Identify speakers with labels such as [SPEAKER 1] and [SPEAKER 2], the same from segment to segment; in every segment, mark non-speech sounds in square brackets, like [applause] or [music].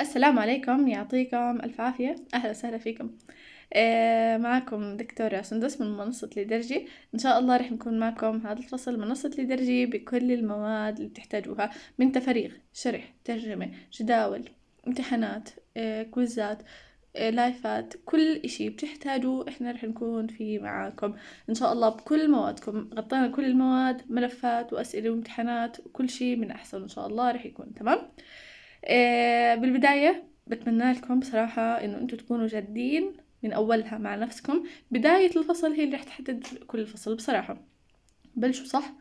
[SPEAKER 1] السلام عليكم يعطيكم ألف عافية أهلا وسهلا فيكم آه معكم دكتورة سندس من منصة لدرجي إن شاء الله رح نكون معكم هذا الفصل منصة لدرجي بكل المواد اللي بتحتاجوها من تفريغ شرح ترجمة جداول امتحانات آه كويزات آه لايفات كل إشي بتحتاجوه إحنا رح نكون فيه معاكم إن شاء الله بكل موادكم غطينا كل المواد ملفات وأسئلة وامتحانات وكل شي من أحسن إن شاء الله رح يكون تمام آه، بالبداية بتمنى لكم بصراحة انه انتم تكونوا جادين من اولها مع نفسكم بداية الفصل هي اللي رح تحدد كل فصل بصراحة بلشوا صح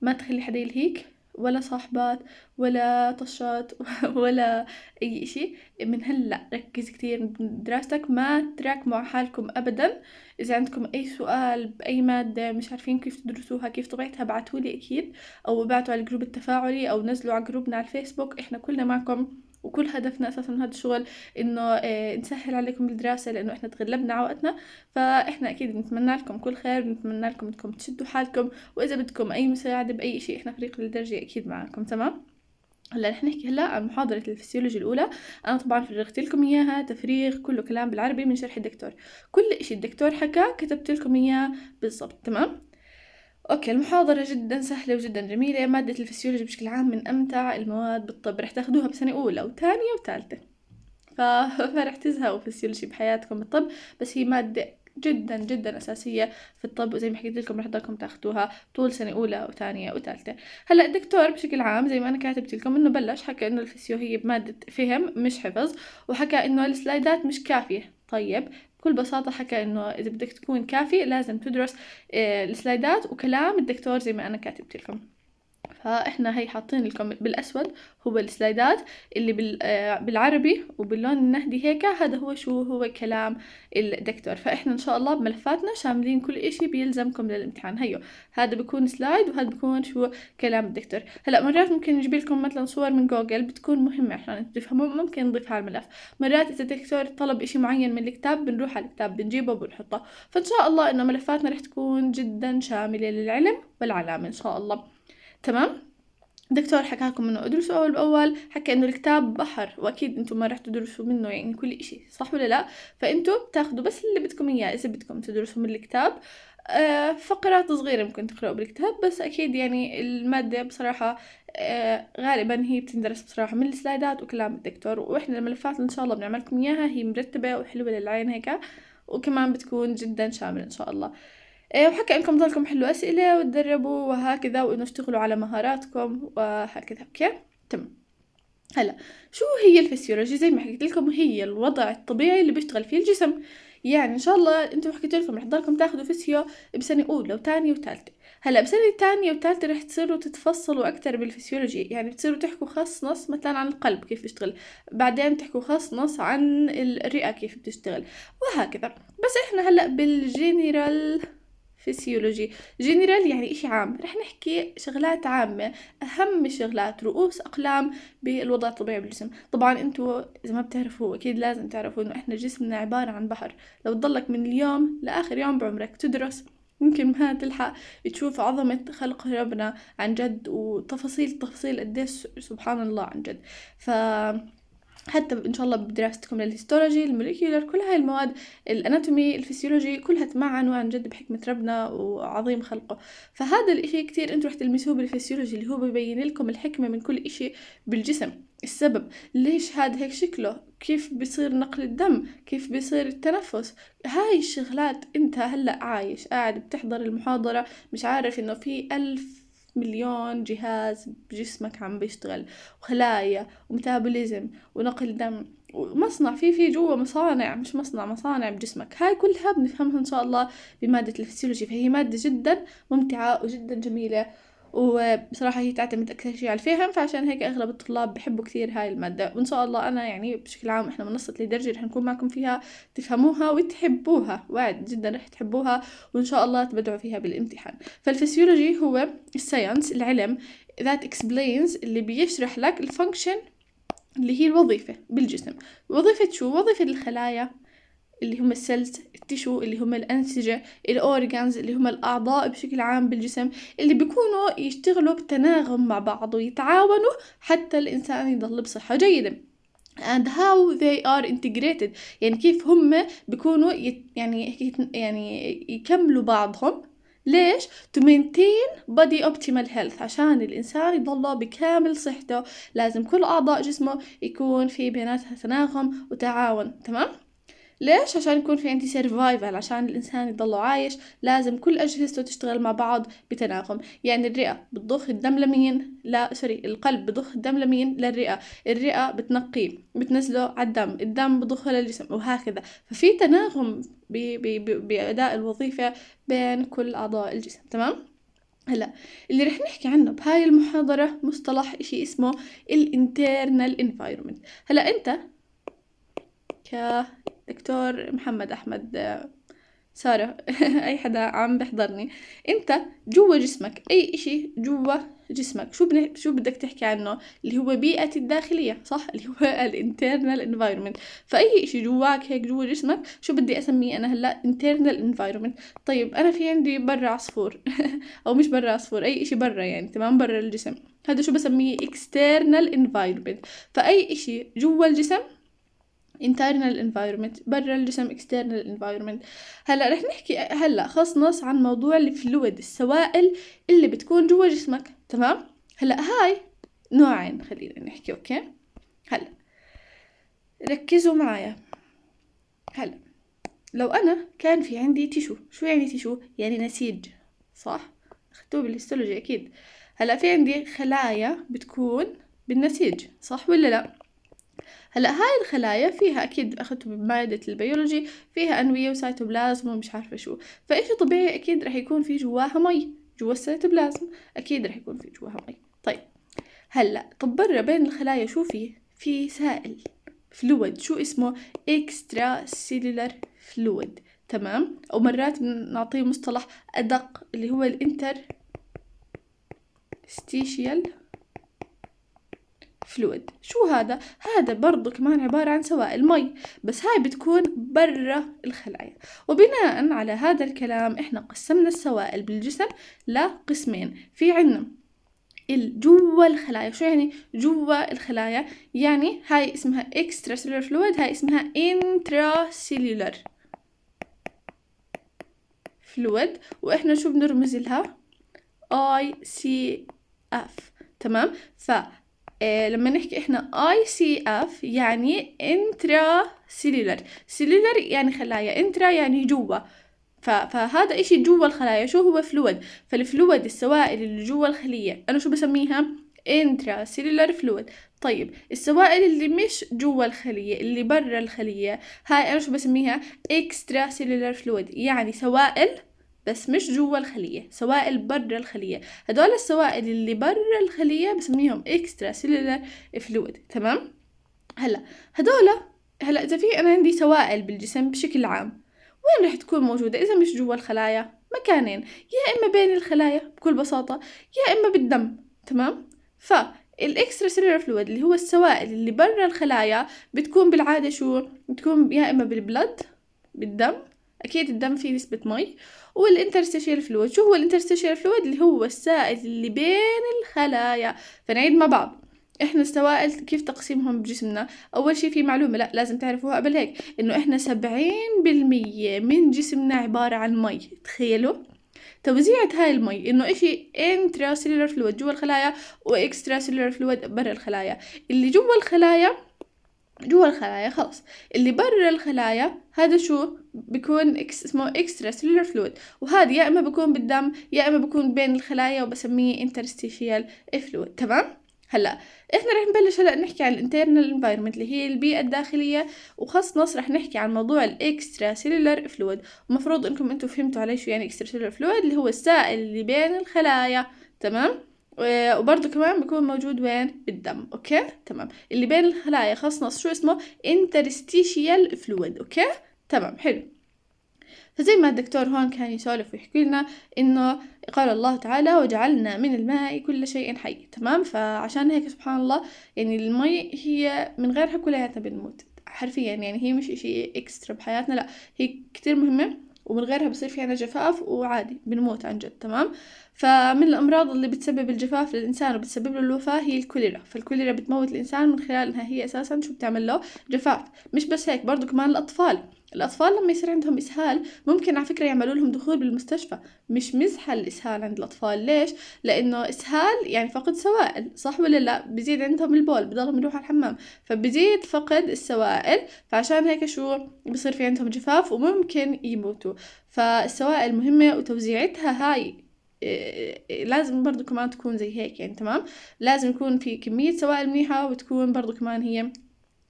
[SPEAKER 1] ما تخلي حدا يلهيك ولا صاحبات ولا طشات [laughs] ولا أي إشي من هلأ ركز كتير بدراستك ما تراكموا حالكم أبدا إذا عندكم أي سؤال بأي مادة مش عارفين كيف تدرسوها كيف طبيعتها بعتولي أكيد أو بعتوا على الجروب التفاعلي أو نزلوا على جروبنا على الفيسبوك إحنا كلنا معكم وكل هدفنا اساسا من هذا الشغل انه آه، نسهل عليكم الدراسه لانه احنا تغلبنا على وقتنا فاحنا اكيد بنتمنى لكم كل خير بنتمنى لكم انكم تشدوا حالكم واذا بدكم اي مساعده باي شيء احنا فريق الدرجه اكيد معكم تمام هلا رح نحكي هلا عن محاضرة الفسيولوجي الأولى، أنا طبعا فرغت لكم إياها تفريغ كله كلام بالعربي من شرح الدكتور، كل إشي الدكتور حكى كتبت لكم إياه بالضبط تمام؟ اوكي المحاضرة جدا سهلة وجدا جميلة مادة الفسيولوجي بشكل عام من امتع المواد بالطب رح تاخدوها بسنة اولى وثانية وثالثة [laughs] فرح تزهقوا فسيولوجي بحياتكم بالطب بس هي مادة جدا جدا أساسية في الطب وزي ما حكيت لكم رح تضلكم تاخدوها طول سنة أولى وثانية وثالثة هلا الدكتور بشكل عام زي ما أنا كاتبت لكم إنه بلش حكى إنه الفسيو هي بمادة فهم مش حفظ وحكى إنه السلايدات مش كافية طيب بكل بساطة حكى إنه إذا بدك تكون كافي لازم تدرس آه، السلايدات وكلام الدكتور زي ما أنا كاتبت لكم فاحنا هي حاطين لكم بالاسود هو السلايدات اللي آه، بالعربي وباللون النهدي هيك هذا هو شو هو كلام الدكتور فاحنا ان شاء الله بملفاتنا شاملين كل اشي بيلزمكم للامتحان هيو هذا بيكون سلايد وهذا بيكون شو كلام الدكتور هلا مرات ممكن نجيب لكم مثلا صور من جوجل بتكون مهمة عشان تفهموا ممكن نضيفها على الملف مرات اذا الدكتور طلب اشي معين من الكتاب بنروح على الكتاب بنجيبه وبنحطه فان شاء الله انه ملفاتنا رح تكون جدا شاملة للعلم والعلامة ان شاء الله تمام الدكتور حكى لكم انه ادرسوا اول باول حكى انه الكتاب بحر واكيد انتم ما رح تدرسوا منه يعني كل إشي صح ولا لا فانتم بتاخذوا بس اللي بدكم اياه اذا بدكم تدرسوا من الكتاب آه، فقرات صغيرة ممكن تقرأوا بالكتاب بس أكيد يعني المادة بصراحة آه، غالبا هي بتندرس بصراحة من السلايدات وكلام الدكتور وإحنا الملفات إن شاء الله بنعملكم إياها هي مرتبة وحلوة للعين هيك وكمان بتكون جدا شاملة إن شاء الله إيه، وحكى انكم ضلكم حلوا اسئله وتدربوا وهكذا وانه اشتغلوا على مهاراتكم وهكذا اوكي تمام هلا شو هي الفسيولوجي زي ما حكيت لكم هي الوضع الطبيعي اللي بيشتغل فيه الجسم يعني ان شاء الله انتم حكيت لكم رح تضلكم تاخذوا فسيو بسنه اولى وثانيه وثالثه هلا بسنه الثانية وثالثه رح تصيروا تتفصلوا اكثر بالفسيولوجي يعني بتصيروا تحكوا خاص نص مثلا عن القلب كيف بيشتغل بعدين تحكوا خاص نص عن الرئه كيف بتشتغل وهكذا بس احنا هلا بالجنرال فسيولوجي جنرال يعني إشي عام رح نحكي شغلات عامة أهم شغلات رؤوس أقلام بالوضع الطبيعي بالجسم طبعا أنتوا إذا ما بتعرفوا أكيد لازم تعرفوا إنه إحنا جسمنا عبارة عن بحر لو تضلك من اليوم لآخر يوم بعمرك تدرس ممكن ما تلحق تشوف عظمة خلق ربنا عن جد وتفاصيل تفاصيل قديش سبحان الله عن جد ف حتى ان شاء الله بدراستكم للهيستولوجي الموليكيولر كل هاي المواد الاناتومي الفسيولوجي كلها تمعنوا عن جد بحكمه ربنا وعظيم خلقه فهذا الاشي كتير انتم رح تلمسوه بالفسيولوجي اللي هو ببين لكم الحكمه من كل اشي بالجسم السبب ليش هذا هيك شكله كيف بيصير نقل الدم كيف بيصير التنفس هاي الشغلات انت هلا عايش قاعد بتحضر المحاضره مش عارف انه في ألف مليون جهاز بجسمك عم بيشتغل وخلايا وميتابوليزم ونقل دم ومصنع في في جوا مصانع مش مصنع مصانع بجسمك هاي كلها بنفهمها ان شاء الله بمادة الفسيولوجي فهي مادة جدا ممتعة وجدا جميلة وبصراحة هي تعتمد أكثر شيء على الفهم فعشان هيك أغلب الطلاب بحبوا كثير هاي المادة وإن شاء الله أنا يعني بشكل عام إحنا منصة لدرجة رح نكون معكم فيها تفهموها وتحبوها وعد جدا رح تحبوها وإن شاء الله تبدعوا فيها بالامتحان فالفسيولوجي هو الساينس العلم that explains اللي بيشرح لك الفانكشن اللي هي الوظيفة بالجسم وظيفة شو؟ وظيفة الخلايا اللي هم السلس التشو اللي هم الأنسجة الأورجانز اللي هم الأعضاء بشكل عام بالجسم اللي بيكونوا يشتغلوا بتناغم مع بعض ويتعاونوا حتى الإنسان يضل بصحة جيدة and how they are integrated يعني كيف هم بيكونوا يت يعني يعني يكملوا بعضهم ليش؟ to maintain body optimal health عشان الإنسان يضله بكامل صحته لازم كل أعضاء جسمه يكون في بيناتها تناغم وتعاون تمام؟ ليش عشان يكون في عندي سيرفايفل عشان الانسان يضله عايش لازم كل اجهزته تشتغل مع بعض بتناغم يعني الرئه بتضخ الدم لمين لا سوري القلب بضخ الدم لمين للرئه الرئه بتنقيه بتنزله على الدم الدم بضخه للجسم وهكذا ففي تناغم بأداء الوظيفة بين كل أعضاء الجسم تمام؟ هلا اللي رح نحكي عنه بهاي المحاضرة مصطلح إشي اسمه الانترنال انفايرمنت هلا أنت ك دكتور محمد أحمد سارة [laughs] أي حدا عم بحضرني أنت جوا جسمك أي إشي جوا جسمك شو بنح... شو بدك تحكي عنه اللي هو بيئتي الداخلية صح اللي هو الانترنال [laughs] انفايرمنت فأي إشي جواك هيك جوا جسمك شو بدي أسميه أنا هلا انترنال انفايرمنت طيب أنا في عندي برا عصفور [laughs] أو مش برا عصفور أي إشي برا يعني تمام برا الجسم هذا شو بسميه external environment فأي إشي جوا الجسم internal environment برا الجسم external environment هلا رح نحكي هلا خاص نص عن موضوع الفلويد السوائل اللي بتكون جوا جسمك تمام هلا هاي نوعين خلينا نحكي اوكي هلا ركزوا معايا هلا لو انا كان في عندي تيشو شو يعني تيشو يعني نسيج صح اخذتوه بالهيستولوجي اكيد هلا في عندي خلايا بتكون بالنسيج صح ولا لا هلا هاي الخلايا فيها اكيد اخذته بمادة البيولوجي فيها انويه وسيتوبلازم ومش عارفه شو فإشي طبيعي اكيد رح يكون في جواها مي جوا السيتوبلازم اكيد رح يكون في جواها مي طيب هلا طب برا بين الخلايا شو في في سائل فلويد شو اسمه اكسترا سيلولار فلويد تمام او مرات بنعطيه مصطلح ادق اللي هو الانتر ستيشيال فلويد شو هذا هذا برضو كمان عبارة عن سوائل مي بس هاي بتكون برا الخلايا وبناء على هذا الكلام احنا قسمنا السوائل بالجسم لقسمين في عنا جوا الخلايا شو يعني جوا الخلايا يعني هاي اسمها extracellular fluid هاي اسمها intracellular fluid واحنا شو بنرمز لها ICF تمام ف آه، لما نحكي احنا اي سي اف يعني انترا سيلولر سيلولر يعني خلايا انترا يعني جوا فهذا اشي جوا الخلايا شو هو فلويد فالفلويد السوائل اللي جوا الخلية انا شو بسميها انترا سيلولر فلويد طيب السوائل اللي مش جوا الخلية اللي برا الخلية هاي انا شو بسميها اكسترا سيلولر فلويد يعني سوائل بس مش جوا الخلية سوائل برا الخلية هدول السوائل اللي برا الخلية بسميهم اكسترا سيلولار فلويد تمام هلا هدول هلا اذا في انا عندي سوائل بالجسم بشكل عام وين رح تكون موجودة اذا مش جوا الخلايا مكانين يا اما بين الخلايا بكل بساطة يا اما بالدم تمام فالاكسترا سيلولار فلويد اللي هو السوائل اللي برا الخلايا بتكون بالعادة شو بتكون يا اما بالبلد بالدم اكيد الدم فيه نسبه مي والانترستيشيال فلويد شو هو الانترستيشيال فلويد اللي هو السائل اللي بين الخلايا فنعيد مع بعض احنا السوائل كيف تقسيمهم بجسمنا اول شيء في معلومه لا لازم تعرفوها قبل هيك انه احنا سبعين بالمية من جسمنا عباره عن مي تخيلوا توزيعة هاي المي انه اشي انترا سيلولر فلويد جوا الخلايا واكسترا سيلولر فلويد برا الخلايا اللي جوا الخلايا جوا الخلايا خلص اللي برا الخلايا هذا شو بيكون إكس اسمه اكسترا سيلولر فلويد وهذا يا اما بيكون بالدم يا اما بيكون بين الخلايا وبسميه انترستيشيال فلويد تمام هلا احنا رح نبلش هلا نحكي عن الانترنال انفايرمنت اللي هي البيئه الداخليه وخاص رح نحكي عن موضوع الاكسترا سيلولر فلويد ومفروض انكم انتم فهمتوا علي شو يعني اكسترا سيلولر فلويد اللي هو السائل اللي بين الخلايا تمام وبرضه كمان بيكون موجود وين بالدم اوكي تمام اللي بين الخلايا خاص نص شو اسمه interstitial فلويد اوكي تمام حلو فزي ما الدكتور هون كان يسولف ويحكي لنا انه قال الله تعالى وجعلنا من الماء كل شيء حي تمام فعشان هيك سبحان الله يعني المي هي من غيرها كلياتنا بنموت حرفيا يعني هي مش اشي اكسترا بحياتنا لا هي كتير مهمة ومن غيرها بصير في عنا جفاف وعادي بنموت عن جد تمام فمن الأمراض اللي بتسبب الجفاف للإنسان وبتسبب له الوفاة هي الكوليرا فالكوليرا بتموت الإنسان من خلال إنها هي أساسا شو بتعمل له جفاف مش بس هيك برضو كمان الأطفال الأطفال لما يصير عندهم إسهال ممكن على فكرة يعملوا لهم دخول بالمستشفى مش مزحة الإسهال عند الأطفال ليش؟ لأنه إسهال يعني فقد سوائل صح ولا لا؟ بزيد عندهم البول بضلهم يروحوا الحمام فبزيد فقد السوائل فعشان هيك شو بصير في عندهم جفاف وممكن يموتوا فالسوائل مهمة وتوزيعتها هاي آه، آه، لازم برضو كمان تكون زي هيك يعني تمام لازم يكون في كمية سوائل منيحة وتكون برضو كمان هي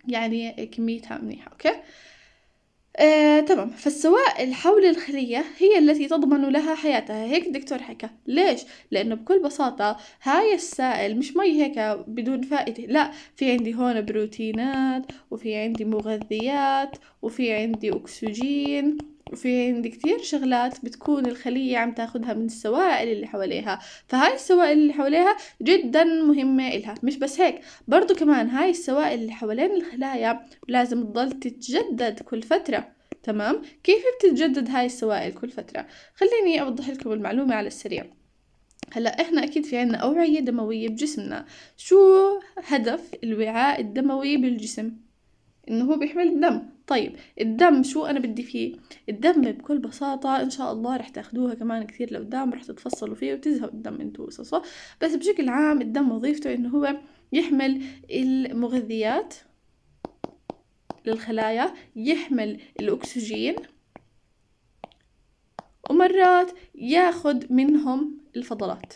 [SPEAKER 1] يعني كميتها منيحة أوكي آه، تمام فالسوائل حول الخلية هي التي تضمن لها حياتها هيك الدكتور حكى ليش؟ لأنه بكل بساطة هاي السائل مش مي هيك بدون فائدة لا في عندي هون بروتينات وفي عندي مغذيات وفي عندي أكسجين وفي عندي كتير شغلات بتكون الخلية عم تاخدها من السوائل اللي حواليها فهاي السوائل اللي حواليها جدا مهمة إلها مش بس هيك برضو كمان هاي السوائل اللي حوالين الخلايا لازم تضل تتجدد كل فترة تمام كيف بتتجدد هاي السوائل كل فترة خليني أوضح لكم المعلومة على السريع هلا احنا اكيد في عنا اوعية دموية بجسمنا شو هدف الوعاء الدموي بالجسم انه هو بيحمل الدم طيب الدم شو انا بدي فيه الدم بكل بساطة ان شاء الله رح تاخدوها كمان كثير لقدام رح تتفصلوا فيه وتزهقوا الدم انتوا صح بس بشكل عام الدم وظيفته انه هو يحمل المغذيات للخلايا يحمل الاكسجين ومرات ياخد منهم الفضلات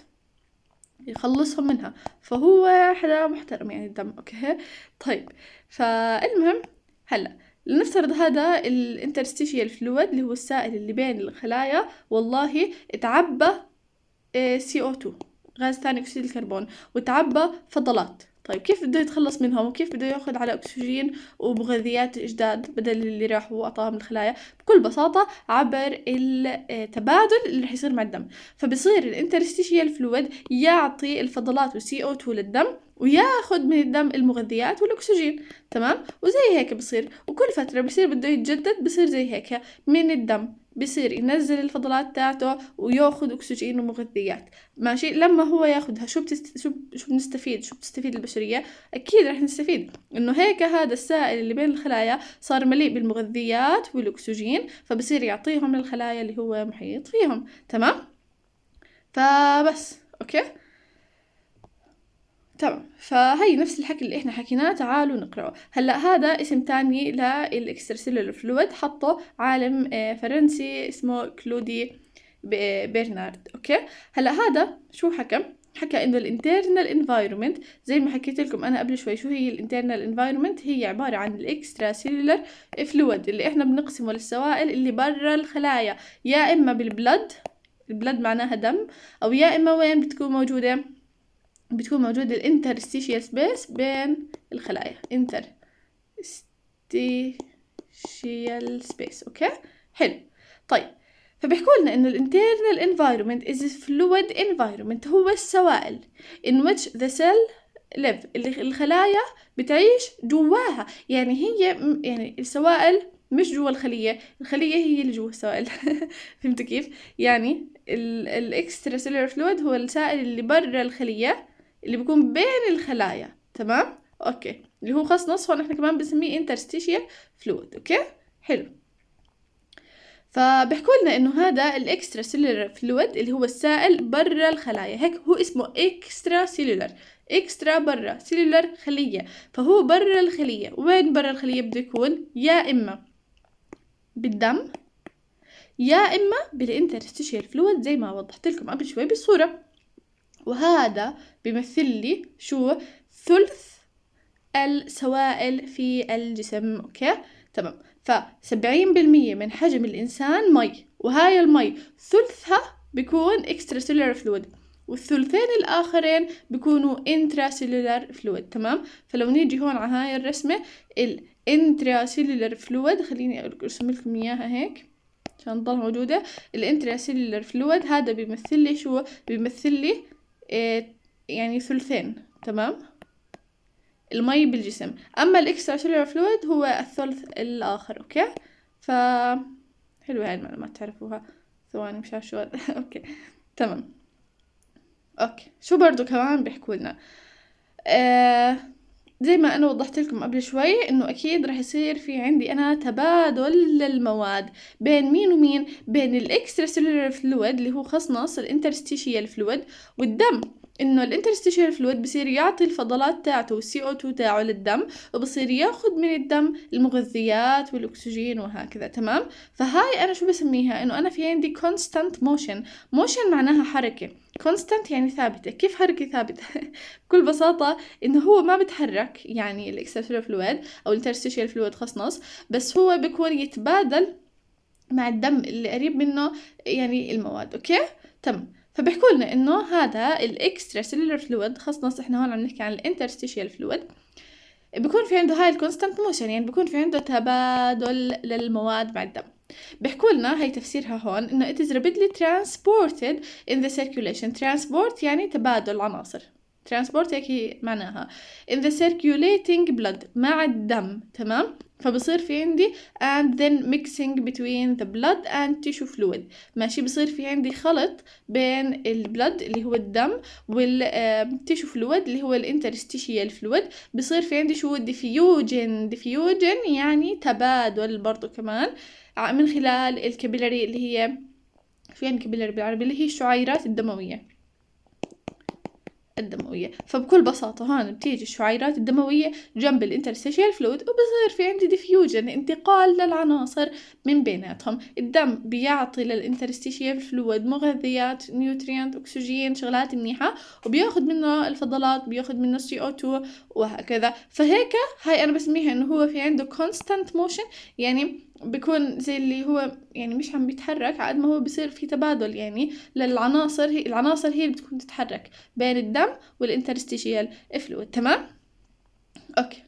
[SPEAKER 1] يخلصهم منها فهو حدا محترم يعني الدم اوكي طيب فالمهم هلا لنفترض هذا الانترستيشيال فلويد اللي هو السائل اللي بين الخلايا والله اتعبى سي آه، او 2 غاز ثاني اكسيد الكربون وتعبى فضلات طيب كيف بده يتخلص منهم وكيف بده ياخذ على اكسجين ومغذيات جداد بدل اللي راحوا واعطاهم من الخلايا بكل بساطه عبر التبادل اللي رح يصير مع الدم فبصير الانترستيشيال فلويد يعطي الفضلات والسي او 2 للدم وياخد من الدم المغذيات والاكسجين تمام وزي هيك بصير وكل فتره بصير بده يتجدد بصير زي هيك من الدم بصير ينزل الفضلات تاعته وياخذ اكسجين ومغذيات ماشي لما هو ياخذها شو بتست... شو شو بنستفيد شو بتستفيد البشريه اكيد رح نستفيد انه هيك هذا السائل اللي بين الخلايا صار مليء بالمغذيات والاكسجين فبصير يعطيهم للخلايا اللي هو محيط فيهم تمام فبس اوكي تمام فهي نفس الحكي اللي احنا حكيناه تعالوا نقرأه هلا هذا اسم تاني للاكسترسيلولر فلويد حطه عالم آه، فرنسي اسمه كلودي برنارد آه، اوكي هلا هذا شو حكى حكى انه الانترنال انفايرمنت زي ما حكيت لكم انا قبل شوي شو هي الانترنال انفايرمنت هي عباره عن الاكسترا سيلولر فلويد اللي احنا بنقسمه للسوائل اللي برا الخلايا يا اما بالبلد البلد معناها دم او يا اما وين بتكون موجوده بتكون موجودة الانترستيشيال سبيس بين الخلايا interstitial سبيس اوكي حلو طيب فبيحكوا لنا انه الانترنال environment is a fluid environment هو السوائل in which the سيل live الخلايا بتعيش جواها يعني هي يعني السوائل مش جوا الخلية الخلية هي اللي جوا السوائل [laughs] فهمت كيف يعني الاكسترا سيلر فلويد هو السائل اللي برا الخلية اللي بيكون بين الخلايا تمام اوكي اللي هو خص نصفه نحن كمان بنسميه interstitial fluid اوكي حلو فبيحكوا لنا انه هذا الاكسترا سيلولر فلويد اللي هو السائل برا الخلايا هيك هو اسمه اكسترا سيلولر اكسترا برا سيلولر خليه فهو برا الخليه وين برا الخليه بده يكون يا اما بالدم يا اما بالانترستيشيال فلويد زي ما وضحت لكم قبل شوي بالصوره وهذا بيمثل لي شو ثلث السوائل في الجسم أوكي تمام فسبعين بالمية من حجم الإنسان مي وهاي المي ثلثها بيكون سيلولار فلويد والثلثين الآخرين بيكونوا سيلولار فلويد تمام فلو نيجي هون على هاي الرسمة الانترا سيلولار فلويد خليني أرسم لكم إياها هيك عشان تضل موجودة الانترا سيلولار فلويد هذا بيمثل لي شو بيمثل لي إيه، يعني ثلثين تمام المي بالجسم اما الاكسترا سيلولار فلويد هو الثلث الاخر اوكي ف حلوة هاي المعلومات تعرفوها ثواني مش عارفة شو [laughs] اوكي تمام اوكي شو برضو كمان بيحكوا لنا آه زي ما انا وضحت لكم قبل شوي انه اكيد رح يصير في عندي انا تبادل للمواد بين مين ومين بين الاكسترا سيلولر فلويد اللي هو خص نص الانترستيشيال فلويد والدم انه الانترستيشال فلويد بصير يعطي الفضلات تاعته والسي او 2 تاعه للدم وبصير ياخذ من الدم المغذيات والاكسجين وهكذا تمام فهاي انا شو بسميها انه انا في عندي كونستانت موشن موشن معناها حركه كونستانت يعني ثابته كيف حركه ثابته [laughs] بكل بساطه انه هو ما بتحرك يعني الاكسترا فلويد او الانترستيشال فلويد خص نص بس هو بيكون يتبادل مع الدم اللي قريب منه يعني المواد اوكي تمام فبيحكوا لنا انه هذا الاكسترا سيلولر فلويد خاصة احنا هون عم نحكي عن الانترستيشيال فلويد بيكون في عنده هاي الكونستانت موشن يعني بيكون في عنده تبادل للمواد مع الدم بيحكوا لنا هي تفسيرها هون انه it is rapidly transported in the circulation transport يعني تبادل عناصر transport هيك معناها in the circulating blood مع الدم تمام فبصير في عندي and then mixing between the blood and tissue fluid ماشي بصير في عندي خلط بين البلد اللي هو الدم والتيشو فلويد اللي هو الانترستيشيال فلويد بصير في عندي شو ديفيوجن ديفيوجن يعني تبادل برضو كمان آه، من خلال الكابيلاري اللي هي في يعني عندي كابيلاري بالعربي اللي هي الشعيرات الدموية الدموية فبكل بساطة هون بتيجي الشعيرات الدموية جنب الانترستيشيال فلويد وبصير في عندي ديفيوجن انتقال للعناصر من بيناتهم الدم بيعطي للانترستيشيال فلويد مغذيات نيوتريانت أكسجين شغلات منيحة وبياخد منه الفضلات بياخد منه سي او 2 وهكذا فهيك هاي أنا بسميها إنه هو في عنده كونستانت موشن يعني بيكون زي اللي هو يعني مش عم بيتحرك عاد ما هو بصير في تبادل يعني للعناصر هي العناصر هي اللي بتكون تتحرك بين الدم والانترستيشيال فلويد تمام اوكي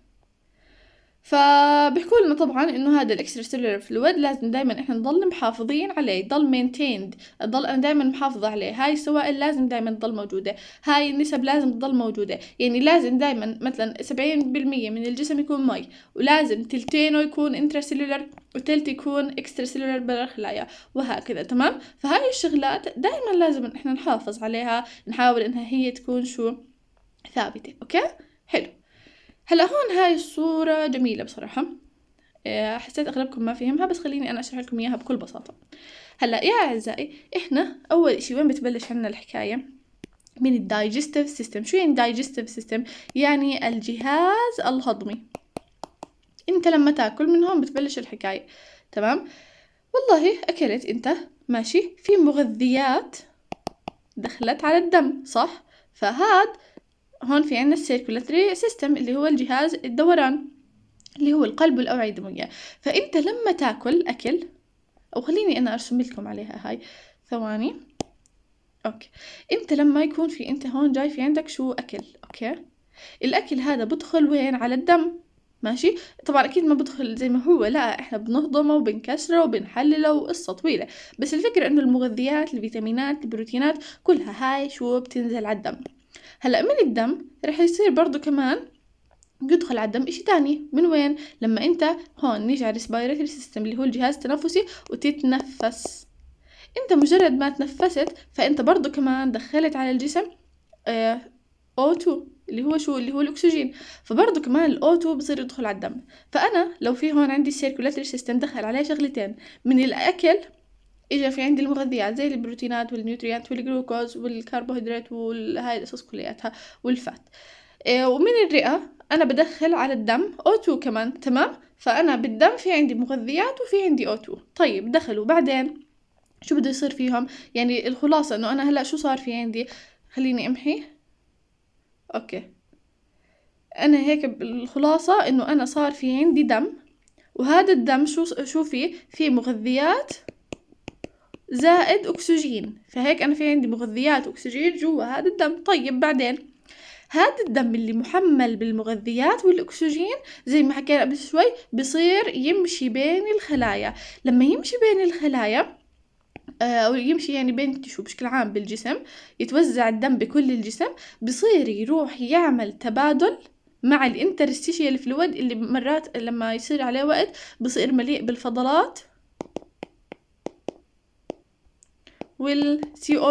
[SPEAKER 1] فبيحكوا لنا طبعا انه هذا الاكسترا سيلولر فلويد لازم دائما احنا نضل محافظين عليه يضل مينتيند ضل انا دائما محافظه عليه هاي السوائل لازم دائما تضل موجوده هاي النسب لازم تضل موجوده يعني لازم دائما مثلا 70% من الجسم يكون مي ولازم تلتينه يكون انترا سيلولر وتلت يكون اكسترا سيلولر بالخلايا وهكذا تمام فهاي الشغلات دائما لازم احنا نحافظ عليها نحاول انها هي تكون شو ثابته اوكي حلو هلا هون هاي الصورة جميلة بصراحة آه، حسيت اغلبكم ما فهمها بس خليني انا اشرح لكم اياها بكل بساطه هلا يا اعزائي احنا اول إشي وين بتبلش عنا الحكايه من الدايجستيف سيستم شو يعني دايجستيف سيستم يعني الجهاز الهضمي انت لما تاكل من هون بتبلش الحكايه تمام والله اكلت انت ماشي في مغذيات دخلت على الدم صح فهاد هون في عنا السيركولاتري سيستم اللي هو الجهاز الدوران اللي هو القلب والأوعية الدموية فأنت لما تاكل أكل أو خليني أنا أرسم لكم عليها هاي ثواني أوكي أنت لما يكون في أنت هون جاي في عندك شو أكل أوكي الأكل هذا بدخل وين على الدم ماشي طبعا اكيد ما بدخل زي ما هو لا احنا بنهضمه وبنكسره وبنحلله وقصة طويلة بس الفكرة انه المغذيات الفيتامينات البروتينات كلها هاي شو بتنزل على الدم هلأ من الدم رح يصير برضو كمان بيدخل على الدم إشي تاني من وين لما أنت هون نيجي على الريسبيراتوري سيستم اللي هو الجهاز التنفسي وتتنفس أنت مجرد ما تنفست فأنت برضو كمان دخلت على الجسم آه O2 اللي هو شو اللي هو الاكسجين فبرضه كمان الاوتو بصير يدخل على الدم فانا لو في هون عندي سيركيوليتري سيستم دخل عليه شغلتين من الاكل اجا في عندي المغذيات زي البروتينات والنيوتريانت والجلوكوز والكربوهيدرات وهاي القصص كلياتها والفات إيه، ومن الرئة أنا بدخل على الدم O2 كمان تمام فأنا بالدم في عندي مغذيات وفي عندي O2 طيب دخلوا بعدين شو بده يصير فيهم يعني الخلاصة إنه أنا هلأ شو صار في عندي خليني أمحي أوكي أنا هيك الخلاصة إنه أنا صار في عندي دم وهذا الدم شو شو فيه فيه مغذيات زائد أكسجين فهيك أنا في عندي مغذيات أكسجين جوا هذا الدم طيب بعدين هذا الدم اللي محمل بالمغذيات والأكسجين زي ما حكينا قبل شوي بصير يمشي بين الخلايا لما يمشي بين الخلايا آه، أو يمشي يعني بين التشو بشكل عام بالجسم يتوزع الدم بكل الجسم بصير يروح يعمل تبادل مع الانترستيشيال فلويد اللي مرات لما يصير عليه وقت بصير مليء بالفضلات او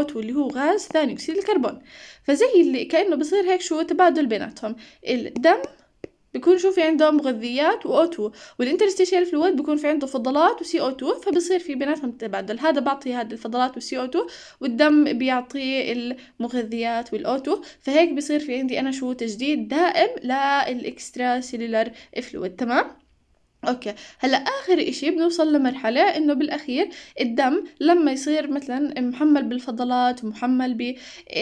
[SPEAKER 1] 2 اللي هو غاز ثاني أكسيد الكربون فزي اللي كأنه بصير هيك شو تبادل بيناتهم الدم بيكون شو في عنده مغذيات و2 والانترستيشيال فلويد بيكون في عنده فضلات co 2 فبصير في بيناتهم تبادل هذا بعطي هذا الفضلات co 2 والدم بيعطي المغذيات o 2 فهيك بصير في عندي انا شو تجديد دائم للاكسترا سيلولار فلويد تمام اوكي هلا اخر اشي بنوصل لمرحله انه بالاخير الدم لما يصير مثلا محمل بالفضلات ومحمل ب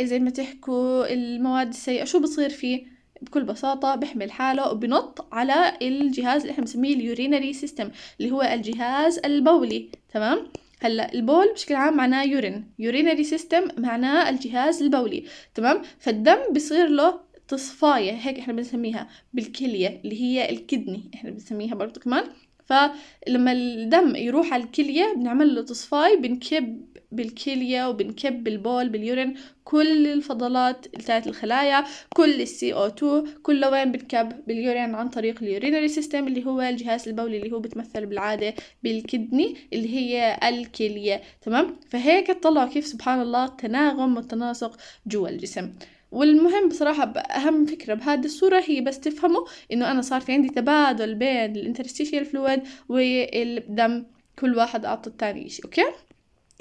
[SPEAKER 1] زي ما تحكوا المواد السيئه شو بصير فيه بكل بساطة بحمل حاله وبنط على الجهاز اللي احنا بنسميه اليورينري سيستم اللي هو الجهاز البولي تمام هلا البول بشكل عام معناه يورين يورينري سيستم معناه الجهاز البولي تمام فالدم بصير له تصفاية هيك احنا بنسميها بالكلية اللي هي الكدني احنا بنسميها برضو كمان فلما الدم يروح على الكلية بنعمل له تصفاي بنكب بالكلية وبنكب بالبول باليورين كل الفضلات بتاعت الخلايا كل السي او 2 كله وين بنكب باليورين عن طريق اليورينري سيستم اللي هو الجهاز البولي اللي هو بتمثل بالعادة بالكدني اللي هي الكلية تمام فهيك تطلعوا كيف سبحان الله التناغم والتناسق جوا الجسم والمهم بصراحة أهم فكرة بهذه الصورة هي بس تفهموا إنه أنا صار في عندي تبادل بين الانترستيشيال فلويد والدم كل واحد أعطى التاني إشي أوكي؟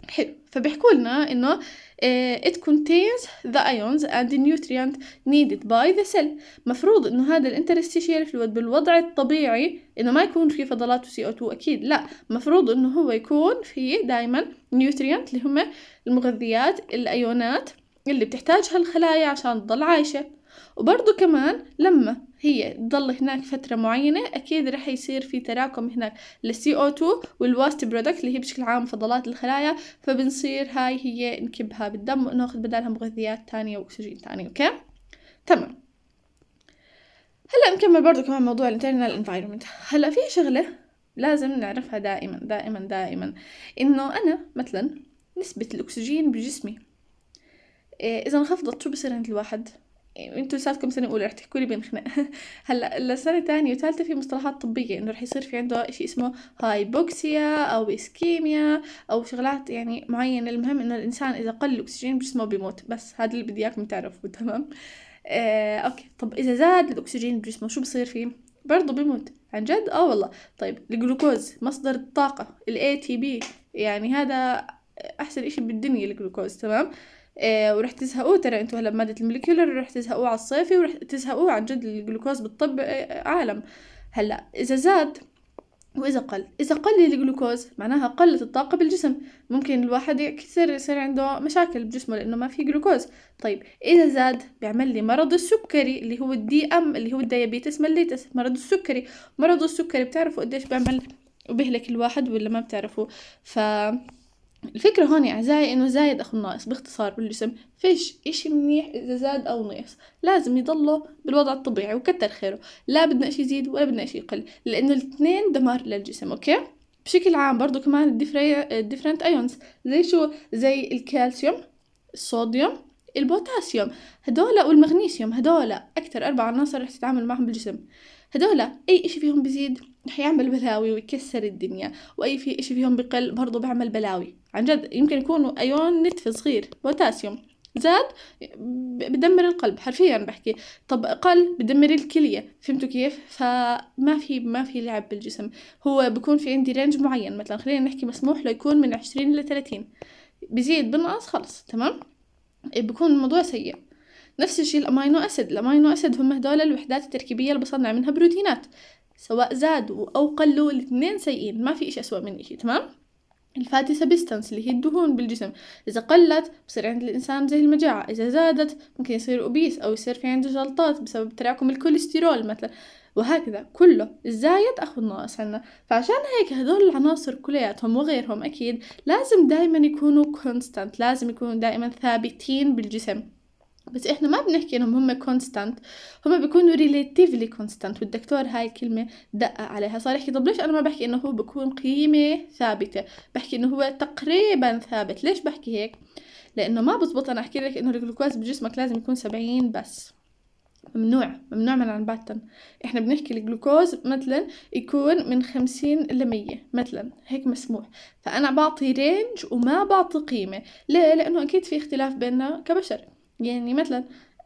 [SPEAKER 1] حلو فبيحكوا لنا إنه آه، it contains the ions and the nutrient needed by the cell مفروض انه هذا الانترستيشيال فلويد بالوضع الطبيعي انه ما يكون فيه فضلات وco 2 اكيد لا مفروض انه هو يكون فيه دائما نيوتريانت اللي هم المغذيات الايونات اللي بتحتاجها الخلايا عشان تضل عايشة وبرضه كمان لما هي تضل هناك فترة معينة أكيد رح يصير في تراكم هناك للسي او 2 والواست برودكت اللي هي بشكل عام فضلات الخلايا فبنصير هاي هي نكبها بالدم وناخذ بدالها مغذيات تانية وأكسجين تاني أوكي تمام هلا نكمل برضه كمان موضوع الانترنال environment هلا في شغلة لازم نعرفها دائما دائما دائما إنه أنا مثلا نسبة الأكسجين بجسمي إيه، اذا انخفضت شو بصير عند الواحد إيه، انتوا لساتكم سنه اولى رح تحكوا لي بنخنق [laughs] هلا لسنه تانية والثالثه في مصطلحات طبيه انه رح يصير في عنده شيء اسمه هايبوكسيا او اسكيميا او شغلات يعني معينه المهم انه الانسان اذا قل الاكسجين بجسمه بيموت بس هذا اللي بدي اياكم تعرفوا تمام آه، اوكي طب اذا زاد الاكسجين بجسمه شو بصير فيه برضه بيموت عن جد اه والله طيب الجلوكوز مصدر الطاقه الاي تي بي يعني هذا احسن اشي بالدنيا الجلوكوز تمام آه آه، ورح تزهقوه ترى انتوا هلا بماده الموليكيولر رح تزهقوه على الصيفي ورح تزهقوه عن جد الجلوكوز بالطب آه، عالم هلا اذا زاد واذا قل اذا قل الجلوكوز معناها قلت الطاقه بالجسم ممكن الواحد يكسر يصير عنده مشاكل بجسمه لانه ما في جلوكوز طيب اذا زاد بيعمل لي مرض السكري اللي هو الدي ام اللي هو الديابيتس مليتس مرض السكري مرض السكري بتعرفوا قديش بيعمل وبهلك الواحد ولا ما بتعرفوا ف الفكرة هون أعزائي إنه زايد أخو الناقص باختصار بالجسم فيش إشي منيح إذا زاد أو نقص لازم يضله بالوضع الطبيعي وكتر خيره لا بدنا إشي يزيد ولا بدنا إشي يقل لأنه الاثنين دمار للجسم أوكي بشكل عام برضو كمان الديفرنت أيونز زي شو زي الكالسيوم الصوديوم البوتاسيوم هدول والمغنيسيوم هدول أكتر أربع عناصر رح تتعامل معهم بالجسم هدول أي إشي فيهم بزيد رح يعمل بلاوي ويكسر الدنيا وأي في إشي فيهم بقل برضو بعمل بلاوي عن جد يمكن يكونوا أيون نتف صغير بوتاسيوم زاد بدمر القلب حرفيا بحكي طب اقل بدمر الكليه فهمتوا كيف فما في ما في لعب بالجسم هو بكون في عندي رينج معين مثلا خلينا نحكي مسموح له يكون من عشرين لثلاثين بزيد بنقص خلص تمام بكون الموضوع سيء نفس الشيء الامينو اسيد الامينو اسيد هم هدول الوحدات التركيبيه اللي بصنع منها بروتينات سواء زادوا او قلوا الاثنين سيئين ما في إشي اسوء من إشي تمام الفاتي سبستنس اللي هي الدهون بالجسم إذا قلت بصير عند الإنسان زي المجاعة إذا زادت ممكن يصير أوبيس أو يصير في عنده جلطات بسبب تراكم الكوليسترول مثلا وهكذا كله الزايد أخو الناقص عنا فعشان هيك هذول العناصر كلياتهم وغيرهم أكيد لازم دايما يكونوا كونستانت لازم يكونوا دائما ثابتين بالجسم بس احنا ما بنحكي انهم هم كونستانت هم بيكونوا ريليتيفلي كونستانت والدكتور هاي الكلمه دقق عليها صار يحكي طب ليش انا ما بحكي انه هو بيكون قيمه ثابته بحكي انه هو تقريبا ثابت ليش بحكي هيك لانه ما بزبط انا احكي لك انه الجلوكوز بجسمك لازم يكون 70 بس ممنوع ممنوع منعا باتا احنا بنحكي الجلوكوز مثلا يكون من خمسين لمية مثلا هيك مسموح فانا بعطي رينج وما بعطي قيمة ليه لانه اكيد في اختلاف بيننا كبشر يعني مثلا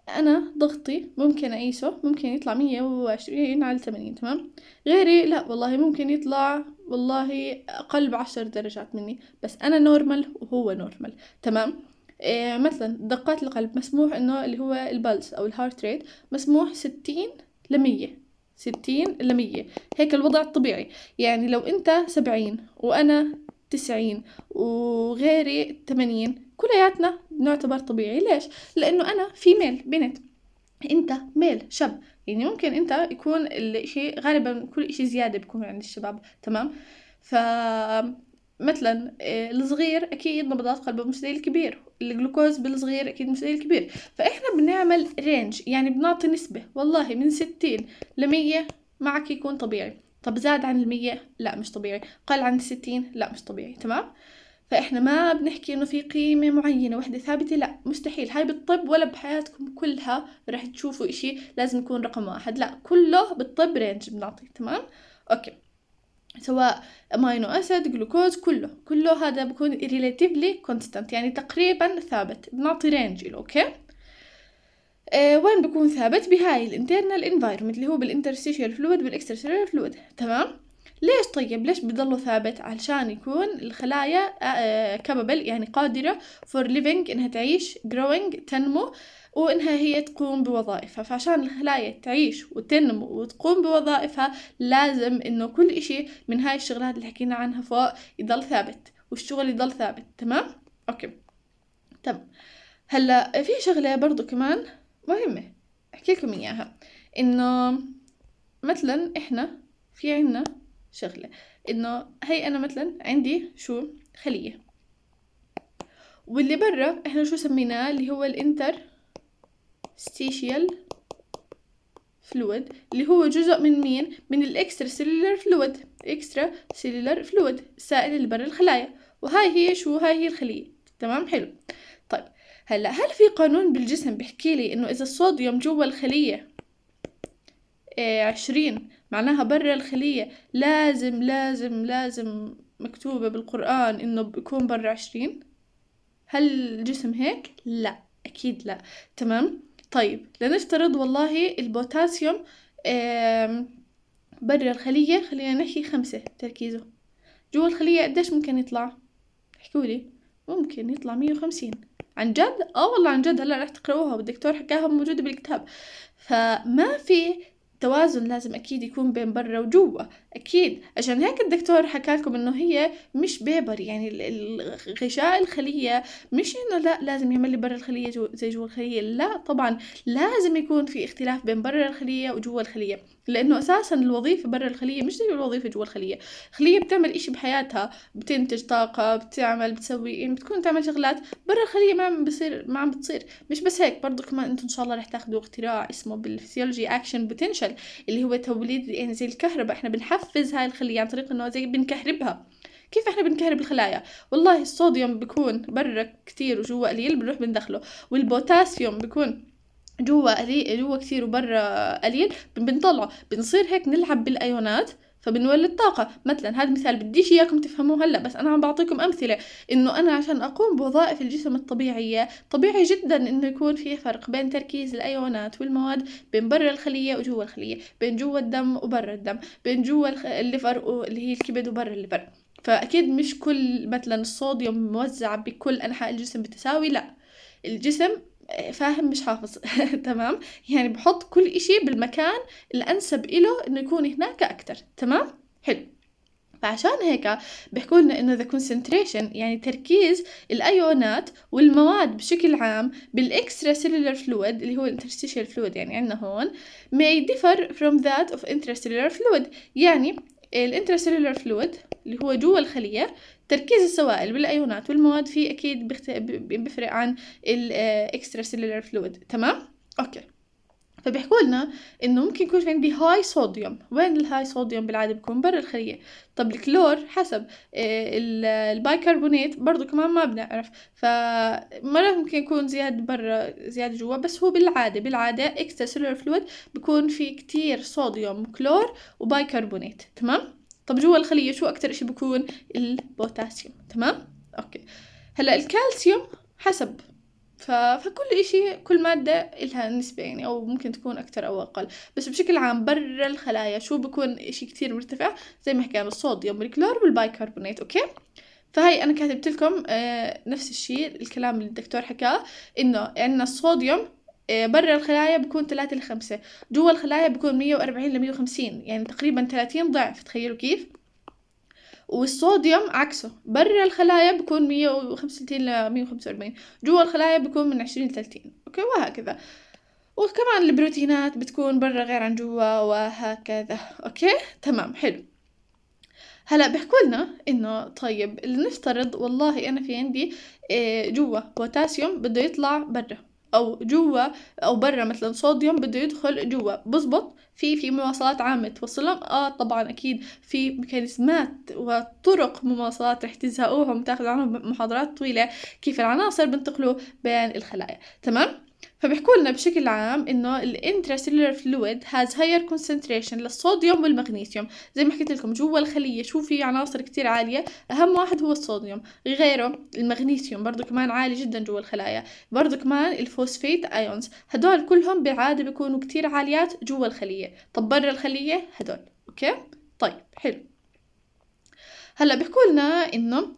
[SPEAKER 1] أنا ضغطي ممكن أقيسه ممكن يطلع مية وعشرين على 80 تمام غيري لا والله ممكن يطلع والله أقل بعشر درجات مني بس أنا نورمال وهو نورمال تمام إيه مثلا دقات القلب مسموح انه اللي هو البلس او الهارت ريت مسموح ستين لمية ستين لمية هيك الوضع الطبيعي يعني لو انت سبعين وانا تسعين وغيري تمانين كلياتنا بنعتبر طبيعي ليش لانه انا فيميل بنت انت ميل شاب يعني ممكن انت يكون الاشي غالبا كل اشي زيادة بيكون عند الشباب تمام ف مثلا آه، الصغير اكيد نبضات قلبه مش زي الكبير الجلوكوز بالصغير اكيد مش زي الكبير فاحنا بنعمل رينج يعني بنعطي نسبة والله من 60 ل 100 معك يكون طبيعي طب زاد عن المية لا مش طبيعي قل عن الستين لا مش طبيعي تمام فإحنا ما بنحكي إنه في قيمة معينة وحدة ثابتة لا مستحيل هاي بالطب ولا بحياتكم كلها رح تشوفوا إشي لازم يكون رقم واحد لا كله بالطب رينج بنعطي تمام أوكي سواء امينو اسيد جلوكوز كله كله هذا بكون ريلاتيفلي كونستانت يعني تقريبا ثابت بنعطي رينج له اوكي أه وين بكون ثابت بهاي الانترنال انفايرمنت اللي هو بالانترستيشيال فلويد بالاكسترسيلر فلويد تمام ليش طيب ليش بضله ثابت علشان يكون الخلايا كابابل آه، آه، يعني قادرة فور ليفينج إنها تعيش growing تنمو وإنها هي تقوم بوظائفها فعشان الخلايا تعيش وتنمو وتقوم بوظائفها لازم إنه كل إشي من هاي الشغلات اللي حكينا عنها فوق يضل ثابت والشغل يضل ثابت تمام أوكي تمام هلا في شغلة برضو كمان مهمة أحكي لكم إياها إنه مثلا إحنا في عنا شغلة إنه هي أنا مثلا عندي شو خلية واللي برا إحنا شو سميناه اللي هو الانتر ستيشيال فلويد اللي هو جزء من مين من الاكسترا سيلولر فلويد اكسترا سيلولر فلويد السائل اللي برا الخلايا وهاي هي شو هاي هي الخلية تمام حلو طيب هلا هل في قانون بالجسم بحكي لي انه اذا الصوديوم جوا الخلية آه، عشرين معناها برا الخلية لازم لازم لازم مكتوبة بالقرآن إنه بيكون برا عشرين هل الجسم هيك؟ لا أكيد لا تمام؟ طيب لنفترض والله البوتاسيوم برا الخلية خلينا نحكي خمسة تركيزه جوا الخلية قديش ممكن يطلع؟ احكوا لي ممكن يطلع مية وخمسين عن جد؟ اه والله عن جد هلا رح تقرأوها والدكتور حكاها موجودة بالكتاب فما في توازن لازم اكيد يكون بين برا وجوا اكيد عشان هيك الدكتور حكى لكم انه هي مش بيبر يعني غشاء الخليه مش انه لا لازم يعمل لي برا الخليه زي جوا الخليه لا طبعا لازم يكون في اختلاف بين برا الخليه وجوا الخليه لانه اساسا الوظيفه برا الخليه مش زي الوظيفه جوا الخليه الخليه بتعمل إشي بحياتها بتنتج طاقه بتعمل بتسوي إيه، بتكون تعمل شغلات برا الخليه ما عم بصير ما عم بتصير مش بس هيك برضو كمان انتم ان شاء الله رح تاخذوا اختراع اسمه بالفسيولوجي اكشن بوتنشال اللي هو توليد يعني زي الكهرباء احنا بنحفز هاي الخليه عن طريق انه زي بنكهربها كيف احنا بنكهرب الخلايا والله الصوديوم بيكون برا كتير وجوا قليل بنروح بندخله والبوتاسيوم بيكون جوا قليل جوا كثير وبرا قليل بنطلعه بنصير هيك نلعب بالايونات فبنولد طاقة مثلا هذا مثال بديش إياكم تفهموه هلأ بس أنا عم بعطيكم أمثلة إنه أنا عشان أقوم بوظائف الجسم الطبيعية طبيعي جدا إنه يكون في فرق بين تركيز الأيونات والمواد بين برا الخلية وجوا الخلية بين جوا الدم وبرا الدم بين جوا الليفر اللي هي الكبد وبرا الليفر فأكيد مش كل مثلا الصوديوم موزع بكل أنحاء الجسم بالتساوي لأ الجسم فاهم مش حافظ [laughs] تمام يعني بحط كل إشي بالمكان الأنسب إله إنه يكون هناك أكتر تمام حلو فعشان هيك بيحكوا لنا انه ذا concentration يعني تركيز الايونات والمواد بشكل عام بالاكسترا سيلولر فلويد اللي هو الانترستيشال فلويد يعني عندنا هون may differ from that of intracellular fluid يعني الانترسيلولر فلويد اللي هو جوا الخلية تركيز السوائل بالايونات والمواد فيه اكيد بيفرق عن الاكسترا سيلولار فلويد تمام اوكي فبيحكوا لنا انه ممكن يكون في عندي هاي صوديوم وين الهاي صوديوم بالعاده بيكون برا الخليه طب الكلور حسب آه، البايكربونات برضو كمان ما بنعرف فمرة ممكن يكون زياد برا زياده جوا بس هو بالعاده بالعاده اكسترا سيلولار فلويد بيكون في كتير صوديوم كلور وبايكربونات تمام طب جوا الخليه شو اكتر اشي بكون البوتاسيوم تمام اوكي هلا الكالسيوم حسب ف... فكل إشي كل مادة إلها نسبة يعني أو ممكن تكون أكتر أو أقل بس بشكل عام برا الخلايا شو بكون إشي كتير مرتفع زي ما حكينا الصوديوم والكلور والبايكربونات أوكي فهي أنا كاتبت لكم آه نفس الشيء الكلام اللي الدكتور حكاه إنه عندنا الصوديوم آه، برا الخلايا بكون ثلاثة لخمسة جوا الخلايا بكون مية وأربعين لمية وخمسين يعني تقريبا ثلاثين ضعف تخيلوا كيف والصوديوم عكسه برا الخلايا بكون مية وخمسة وستين لمية وخمسة وأربعين جوا الخلايا بكون من عشرين لثلاثين أوكي وهكذا وكمان البروتينات بتكون برا غير عن جوا وهكذا أوكي تمام حلو هلا بيحكوا لنا انه طيب لنفترض والله انا في عندي آه، جوا بوتاسيوم بده يطلع برا او جوا او برا مثلا صوديوم بده يدخل جوا بزبط في في مواصلات عامه توصلهم اه طبعا اكيد في ميكانيزمات وطرق مواصلات رح تزهقوهم تاخذ عنهم محاضرات طويله كيف العناصر بنتقلوا بين الخلايا تمام فبيحكوا لنا بشكل عام انه الانتراسيلولر فلويد هاز هاير كونسنتريشن للصوديوم والمغنيسيوم زي ما حكيت لكم جوا الخليه شو في عناصر كتير عاليه اهم واحد هو الصوديوم غيره المغنيسيوم برضه كمان عالي جدا جوا الخلايا برضه كمان الفوسفيت ايونز هدول كلهم بعاده بيكونوا كتير عاليات جوا الخليه طب برا الخليه هدول اوكي طيب حلو هلا بيحكوا لنا انه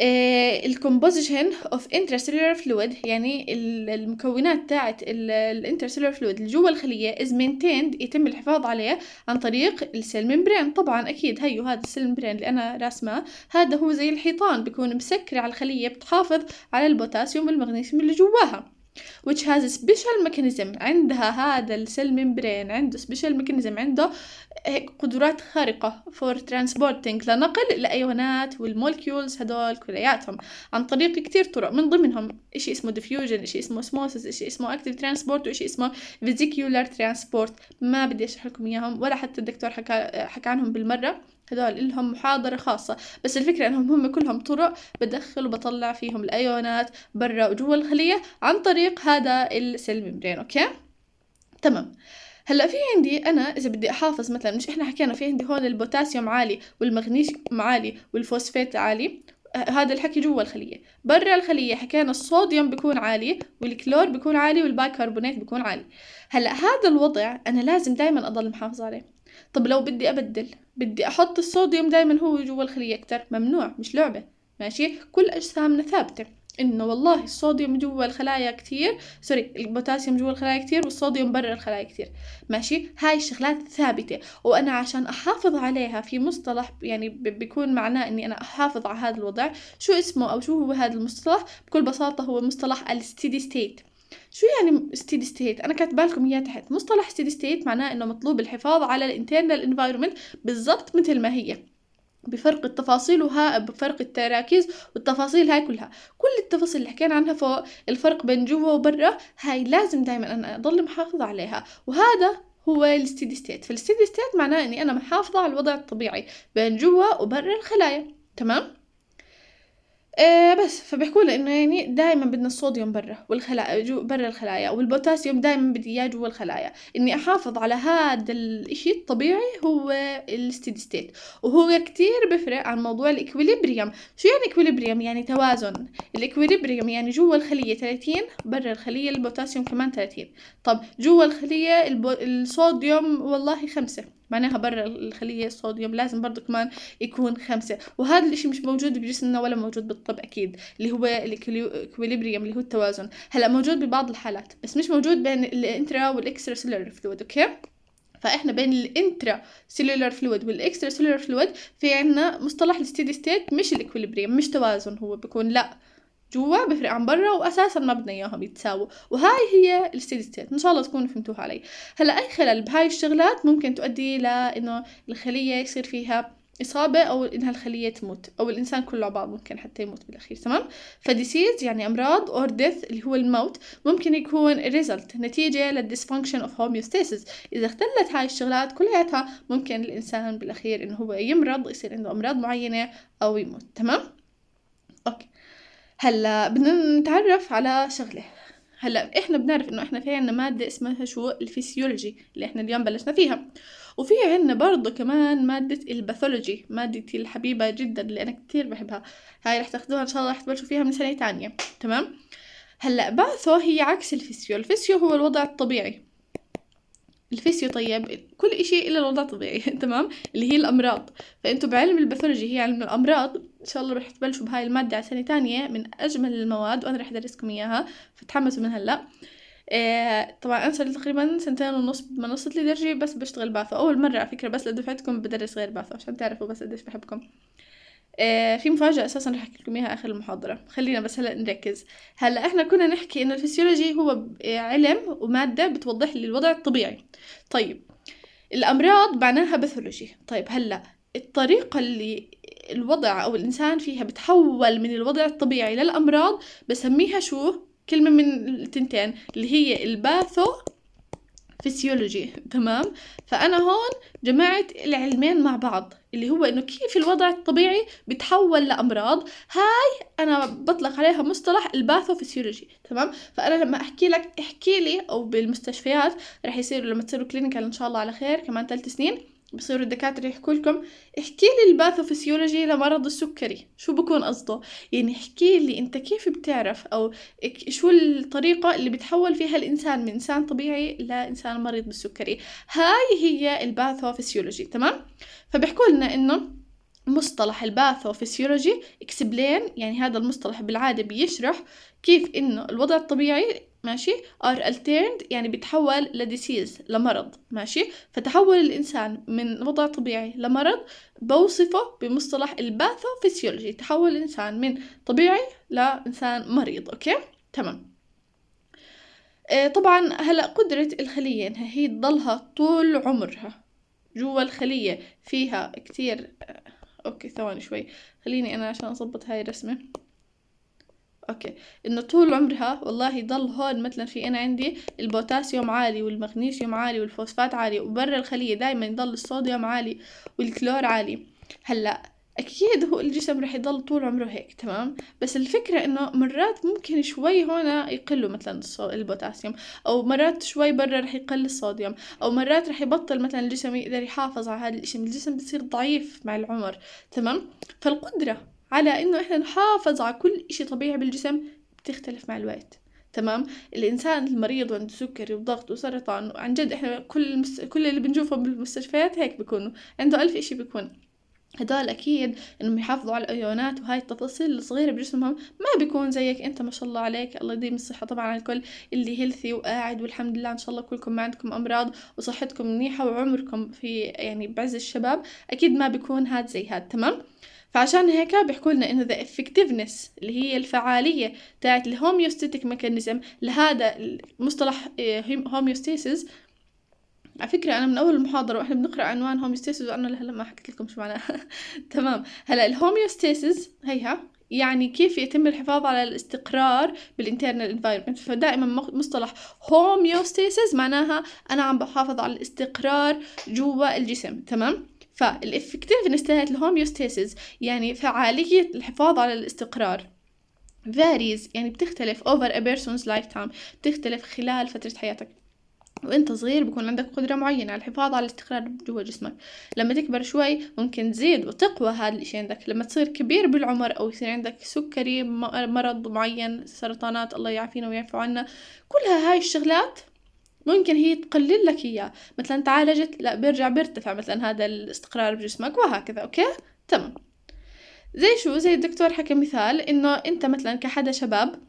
[SPEAKER 1] آه، ال composition of intracellular fluid يعني المكونات ال intracellular fluid اللي جوا الخليه is maintained يتم الحفاظ عليه عن طريق ال cell membrane طبعا اكيد هيو هذا ال cell membrane اللي انا راسمه هذا هو زي الحيطان بيكون مسكر على الخليه بتحافظ على البوتاسيوم والمغنيسيوم اللي جواها which has a special mechanism عندها هذا السيل ممبرين عنده special mechanism عنده هيك قدرات خارقة for transporting لنقل الأيونات والمولكيولز هدول كلياتهم عن طريق كتير طرق من ضمنهم إشي اسمه diffusion إشي اسمه osmosis إشي اسمه active transport وإشي اسمه vesicular transport ما بدي أشرح لكم إياهم ولا حتى الدكتور حكى, حكى عنهم بالمرة هذول إلهم محاضرة خاصة بس الفكرة أنهم هم كلهم طرق بدخل وبطلع فيهم الأيونات برا وجوا الخلية عن طريق هذا السيل ميمبرين أوكي تمام هلا في عندي انا اذا بدي احافظ مثلا مش احنا حكينا في عندي هون البوتاسيوم عالي والمغنيسيوم عالي والفوسفيت عالي آه، هذا الحكي جوا الخلية برا الخلية حكينا الصوديوم بيكون عالي والكلور بيكون عالي والبايكربونات بيكون عالي هلا هذا الوضع انا لازم دائما اضل محافظة عليه طب لو بدي أبدل بدي أحط الصوديوم دايما هو جوا الخلية أكتر ممنوع مش لعبة ماشي كل أجسامنا ثابتة إنه والله الصوديوم جوا الخلايا كتير سوري البوتاسيوم جوا الخلايا كتير والصوديوم برا الخلايا كتير ماشي هاي الشغلات ثابتة وأنا عشان أحافظ عليها في مصطلح يعني بيكون معناه إني أنا أحافظ على هذا الوضع شو اسمه أو شو هو هذا المصطلح بكل بساطة هو مصطلح الستيدي ستيت شو يعني ستيدي ستيت انا كاتبه لكم اياه تحت مصطلح ستيدي ستيت معناه انه مطلوب الحفاظ على الانترنال انفايرمنت بالضبط مثل ما هي بفرق التفاصيل وها بفرق التراكيز والتفاصيل هاي كلها كل التفاصيل اللي حكينا عنها فوق الفرق بين جوا وبرا هاي لازم دائما انا اضل محافظه عليها وهذا هو الستيدي ستيت فالستيدي ستيت معناه اني انا محافظه على الوضع الطبيعي بين جوا وبرا الخلايا تمام آه، بس فبيحكوا لنا انه يعني دائما بدنا الصوديوم برا والخلايا جو برا الخلايا والبوتاسيوم دائما بدي اياه جوا الخلايا اني احافظ على هذا الاشي الطبيعي هو الستيدي ستيت وهو كتير بفرق عن موضوع الاكوليبريم شو يعني اكوليبريم يعني توازن الاكوليبريم يعني جوا الخليه 30 برا الخليه البوتاسيوم كمان 30 طب جوا الخليه البو... الصوديوم والله خمسة معناها برا الخلية الصوديوم لازم برضو كمان يكون خمسة وهذا الاشي مش موجود بجسمنا ولا موجود بالطب اكيد اللي هو الكوليبريم اللي هو التوازن هلا موجود ببعض الحالات بس مش موجود بين الانترا والاكسترا سيلولر فلويد اوكي فاحنا بين الانترا سيلولر فلويد والاكسترا سيلولر فلويد في عنا مصطلح الستيدي ستيت مش الاكوليبريم مش توازن هو بيكون لا جوا بفرق عن برا واساسا ما بدنا اياهم يتساووا وهاي هي الستيدي ستيت ان شاء الله تكونوا فهمتوها علي هلا اي خلل بهاي الشغلات ممكن تؤدي لانه الخليه يصير فيها إصابة أو إنها الخلية تموت أو الإنسان كله بعض ممكن حتى يموت بالأخير تمام فديسيز يعني أمراض أور ديث اللي هو الموت ممكن يكون ريزلت نتيجة للديسفانكشن أوف هوميوستاسيس إذا اختلت هاي الشغلات كلياتها ممكن الإنسان بالأخير إنه هو يمرض يصير عنده أمراض معينة أو يموت تمام هلا بدنا نتعرف على شغله هلا احنا بنعرف انه احنا في عنا ماده اسمها شو الفسيولوجي اللي احنا اليوم بلشنا فيها وفي عنا برضه كمان مادة الباثولوجي مادتي الحبيبة جدا اللي أنا كتير بحبها هاي رح تاخدوها إن شاء الله رح تبلشوا فيها من سنة تانية تمام هلا باثو هي عكس الفسيو الفسيو هو الوضع الطبيعي الفيسيو طيب كل إشي إلا الوضع الطبيعي [laughs] تمام اللي هي الأمراض فأنتوا بعلم الباثولوجي هي علم الأمراض إن شاء الله رح تبلشوا بهاي المادة على سنة تانية من أجمل المواد وأنا رح أدرسكم إياها فتحمسوا من هلأ إيه طبعا أنا صار تقريبا سنتين ونص بمنصة لدرجة بس بشتغل باثو أول مرة على فكرة بس لدفعتكم بدرس غير باثو عشان تعرفوا بس قديش بحبكم آه، في مفاجأة أساسا رح أحكي لكم إياها آخر المحاضرة خلينا بس هلأ نركز هلأ إحنا كنا نحكي إنه الفسيولوجي هو آه، علم ومادة بتوضح لي الوضع الطبيعي طيب الأمراض معناها باثولوجي طيب هلأ الطريقة اللي الوضع أو الإنسان فيها بتحول من الوضع الطبيعي للأمراض بسميها شو كلمة من التنتين اللي هي الباثو فسيولوجي تمام فأنا هون جمعت العلمين مع بعض اللي هو انه كيف الوضع الطبيعي بتحول لامراض هاي انا بطلق عليها مصطلح الباثوفسيولوجي تمام فانا لما احكي لك احكي لي او بالمستشفيات رح يصير لما تصيروا كلينيكال ان شاء الله على خير كمان ثلاث سنين بصيروا الدكاترة يحكوا لكم احكي لي الباثوفسيولوجي لمرض السكري شو بكون قصده يعني احكي لي انت كيف بتعرف او شو الطريقة اللي بتحول فيها الانسان من انسان طبيعي لانسان مريض بالسكري هاي هي الباثوفسيولوجي تمام فبيحكوا لنا انه مصطلح الباثوفسيولوجي اكسبلين يعني هذا المصطلح بالعاده بيشرح كيف انه الوضع الطبيعي ماشي are التيرند يعني بيتحول لديسيز لمرض ماشي فتحول الإنسان من وضع طبيعي لمرض بوصفه بمصطلح الباثوفيسيولوجي تحول الإنسان من طبيعي لإنسان مريض أوكي تمام آه، طبعا هلا قدرة الخلية انها هي تضلها طول عمرها جوا الخلية فيها كتير آه، اوكي ثواني شوي خليني انا عشان اظبط هاي الرسمة اوكي انه طول عمرها والله يضل هون مثلا في انا عندي البوتاسيوم عالي والمغنيسيوم عالي والفوسفات عالي وبرا الخليه دائما يضل الصوديوم عالي والكلور عالي هلا اكيد هو الجسم رح يضل طول عمره هيك تمام بس الفكره انه مرات ممكن شوي هون يقلوا مثلا البوتاسيوم او مرات شوي برا رح يقل الصوديوم او مرات رح يبطل مثلا الجسم يقدر يحافظ على هذا الشيء الجسم بصير ضعيف مع العمر تمام فالقدره على انه احنا نحافظ على كل اشي طبيعي بالجسم بتختلف مع الوقت تمام الانسان المريض وعنده سكري وضغط وسرطان عن جد احنا كل المس... كل اللي بنشوفهم بالمستشفيات هيك بيكونوا عنده الف اشي بيكون هدول اكيد انهم يحافظوا على الايونات وهاي التفاصيل الصغيره بجسمهم ما بيكون زيك انت ما شاء الله عليك الله يديم الصحه طبعا على الكل اللي هيلثي وقاعد والحمد لله ان شاء الله كلكم ما عندكم امراض وصحتكم منيحه وعمركم في يعني بعز الشباب اكيد ما بيكون هاد زي هاد تمام فعشان هيك بيحكوا لنا انه ذا effectiveness اللي هي الفعالية تاعت الهوميوستاتيك ميكانيزم لهذا المصطلح هوميوستاسيس إيه، على فكرة أنا من أول المحاضرة وإحنا بنقرأ عنوان هوميوستاسيس وأنا لهلا ما حكيت لكم شو معناها [laughs] تمام هلا الهوميوستاسيس هيها يعني كيف يتم الحفاظ على الاستقرار بالانترنال انفايرمنت فدائما مصطلح هوميوستاسيس معناها انا عم بحافظ على الاستقرار جوا الجسم تمام فالإفكتيفنس تاعت الهوميوستاسيس يعني فعالية الحفاظ على الاستقرار varies يعني بتختلف over a person's lifetime بتختلف خلال فترة حياتك وانت صغير بكون عندك قدرة معينة على الحفاظ على الاستقرار جوا جسمك لما تكبر شوي ممكن تزيد وتقوى هذا الاشي عندك لما تصير كبير بالعمر او يصير عندك سكري مرض معين سرطانات الله يعافينا ويعفو عنا كلها هاي الشغلات ممكن هي تقلل لك اياه مثلا تعالجت لا بيرجع بيرتفع مثلا هذا الاستقرار بجسمك وهكذا اوكي تمام زي شو زي الدكتور حكى مثال انه انت مثلا كحدا شباب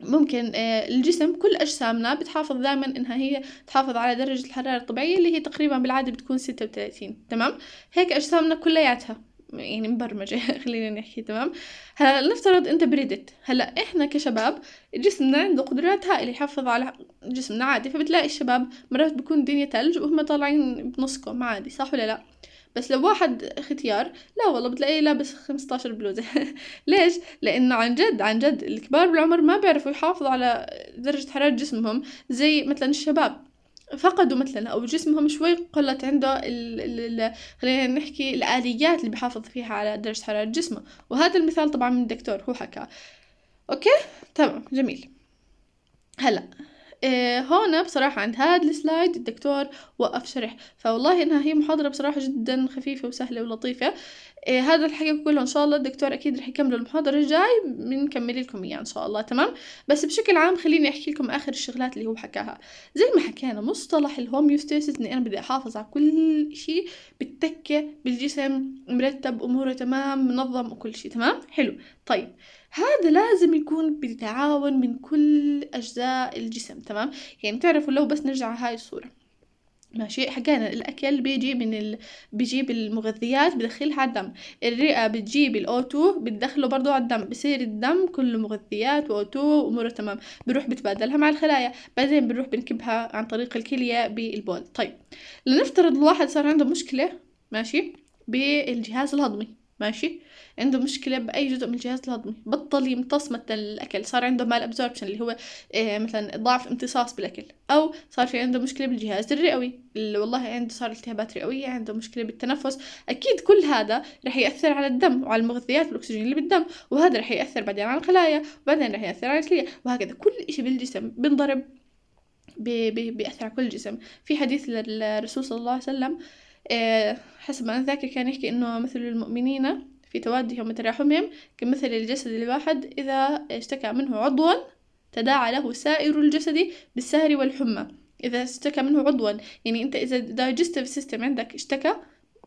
[SPEAKER 1] ممكن آه، الجسم كل أجسامنا بتحافظ دائما إنها هي تحافظ على درجة الحرارة الطبيعية اللي هي تقريبا بالعادة بتكون ستة وثلاثين تمام هيك أجسامنا كلياتها يعني مبرمجة [laughs] خلينا نحكي تمام هلا نفترض انت بردت هلا احنا كشباب جسمنا عنده قدرات هائلة يحافظ على جسمنا عادي فبتلاقي الشباب مرات بكون الدنيا تلج وهم طالعين بنصكم عادي صح ولا لا بس لو واحد ختيار لا والله بتلاقيه لابس 15 بلوزة [laughs] ليش؟ لأنه عن جد عن جد الكبار بالعمر ما بيعرفوا يحافظوا على درجة حرارة جسمهم زي مثلا الشباب فقدوا مثلا او جسمهم شوي قلت عنده ال ال خلينا نحكي الاليات اللي بحافظ فيها على درجه حراره جسمه وهذا المثال طبعا من الدكتور هو حكى اوكي تمام جميل هلا آه، هون بصراحة عند هذا السلايد الدكتور وقف شرح فوالله انها هي محاضرة بصراحة جدا خفيفة وسهلة ولطيفة آه هذا الحكي كله ان شاء الله الدكتور اكيد رح يكمل المحاضرة الجاي بنكمل لكم اياه ان شاء الله تمام بس بشكل عام خليني احكي لكم اخر الشغلات اللي هو حكاها زي ما حكينا مصطلح الهوميوستاسيس اني انا بدي احافظ على كل شيء بالتكة بالجسم مرتب اموره تمام منظم وكل شيء تمام حلو طيب هذا لازم يكون بتعاون من كل أجزاء الجسم تمام يعني تعرفوا لو بس نرجع هاي الصورة ماشي حكينا الاكل بيجي من ال... بيجيب المغذيات بدخلها على الدم الرئه بتجيب الاو2 بتدخله برضه على الدم بصير الدم كله مغذيات واو2 واموره تمام بروح بتبادلها مع الخلايا بعدين بنروح بنكبها عن طريق الكليه بالبول طيب لنفترض الواحد صار عنده مشكله ماشي بالجهاز الهضمي ماشي عنده مشكله باي جزء من الجهاز الهضمي بطل يمتص مثلا الاكل صار عنده مال ابزوربشن اللي هو إيه مثلا ضعف امتصاص بالاكل او صار في عنده مشكله بالجهاز الرئوي اللي والله عنده صار التهابات رئويه عنده مشكله بالتنفس اكيد كل هذا رح ياثر على الدم وعلى المغذيات والاكسجين اللي بالدم وهذا رح ياثر بعدين على الخلايا وبعدين رح ياثر على الكليه وهكذا كل إشي بالجسم بنضرب بيأثر على كل الجسم في حديث للرسول صلى الله عليه وسلم آه، حسب ما أتذكر كان يحكي إنه مثل المؤمنين في توادهم وتراحمهم كمثل الجسد الواحد إذا اشتكى منه عضوا تداعى له سائر الجسد بالسهر والحمى إذا اشتكى منه عضوا يعني أنت إذا دايجستيف سيستم عندك اشتكى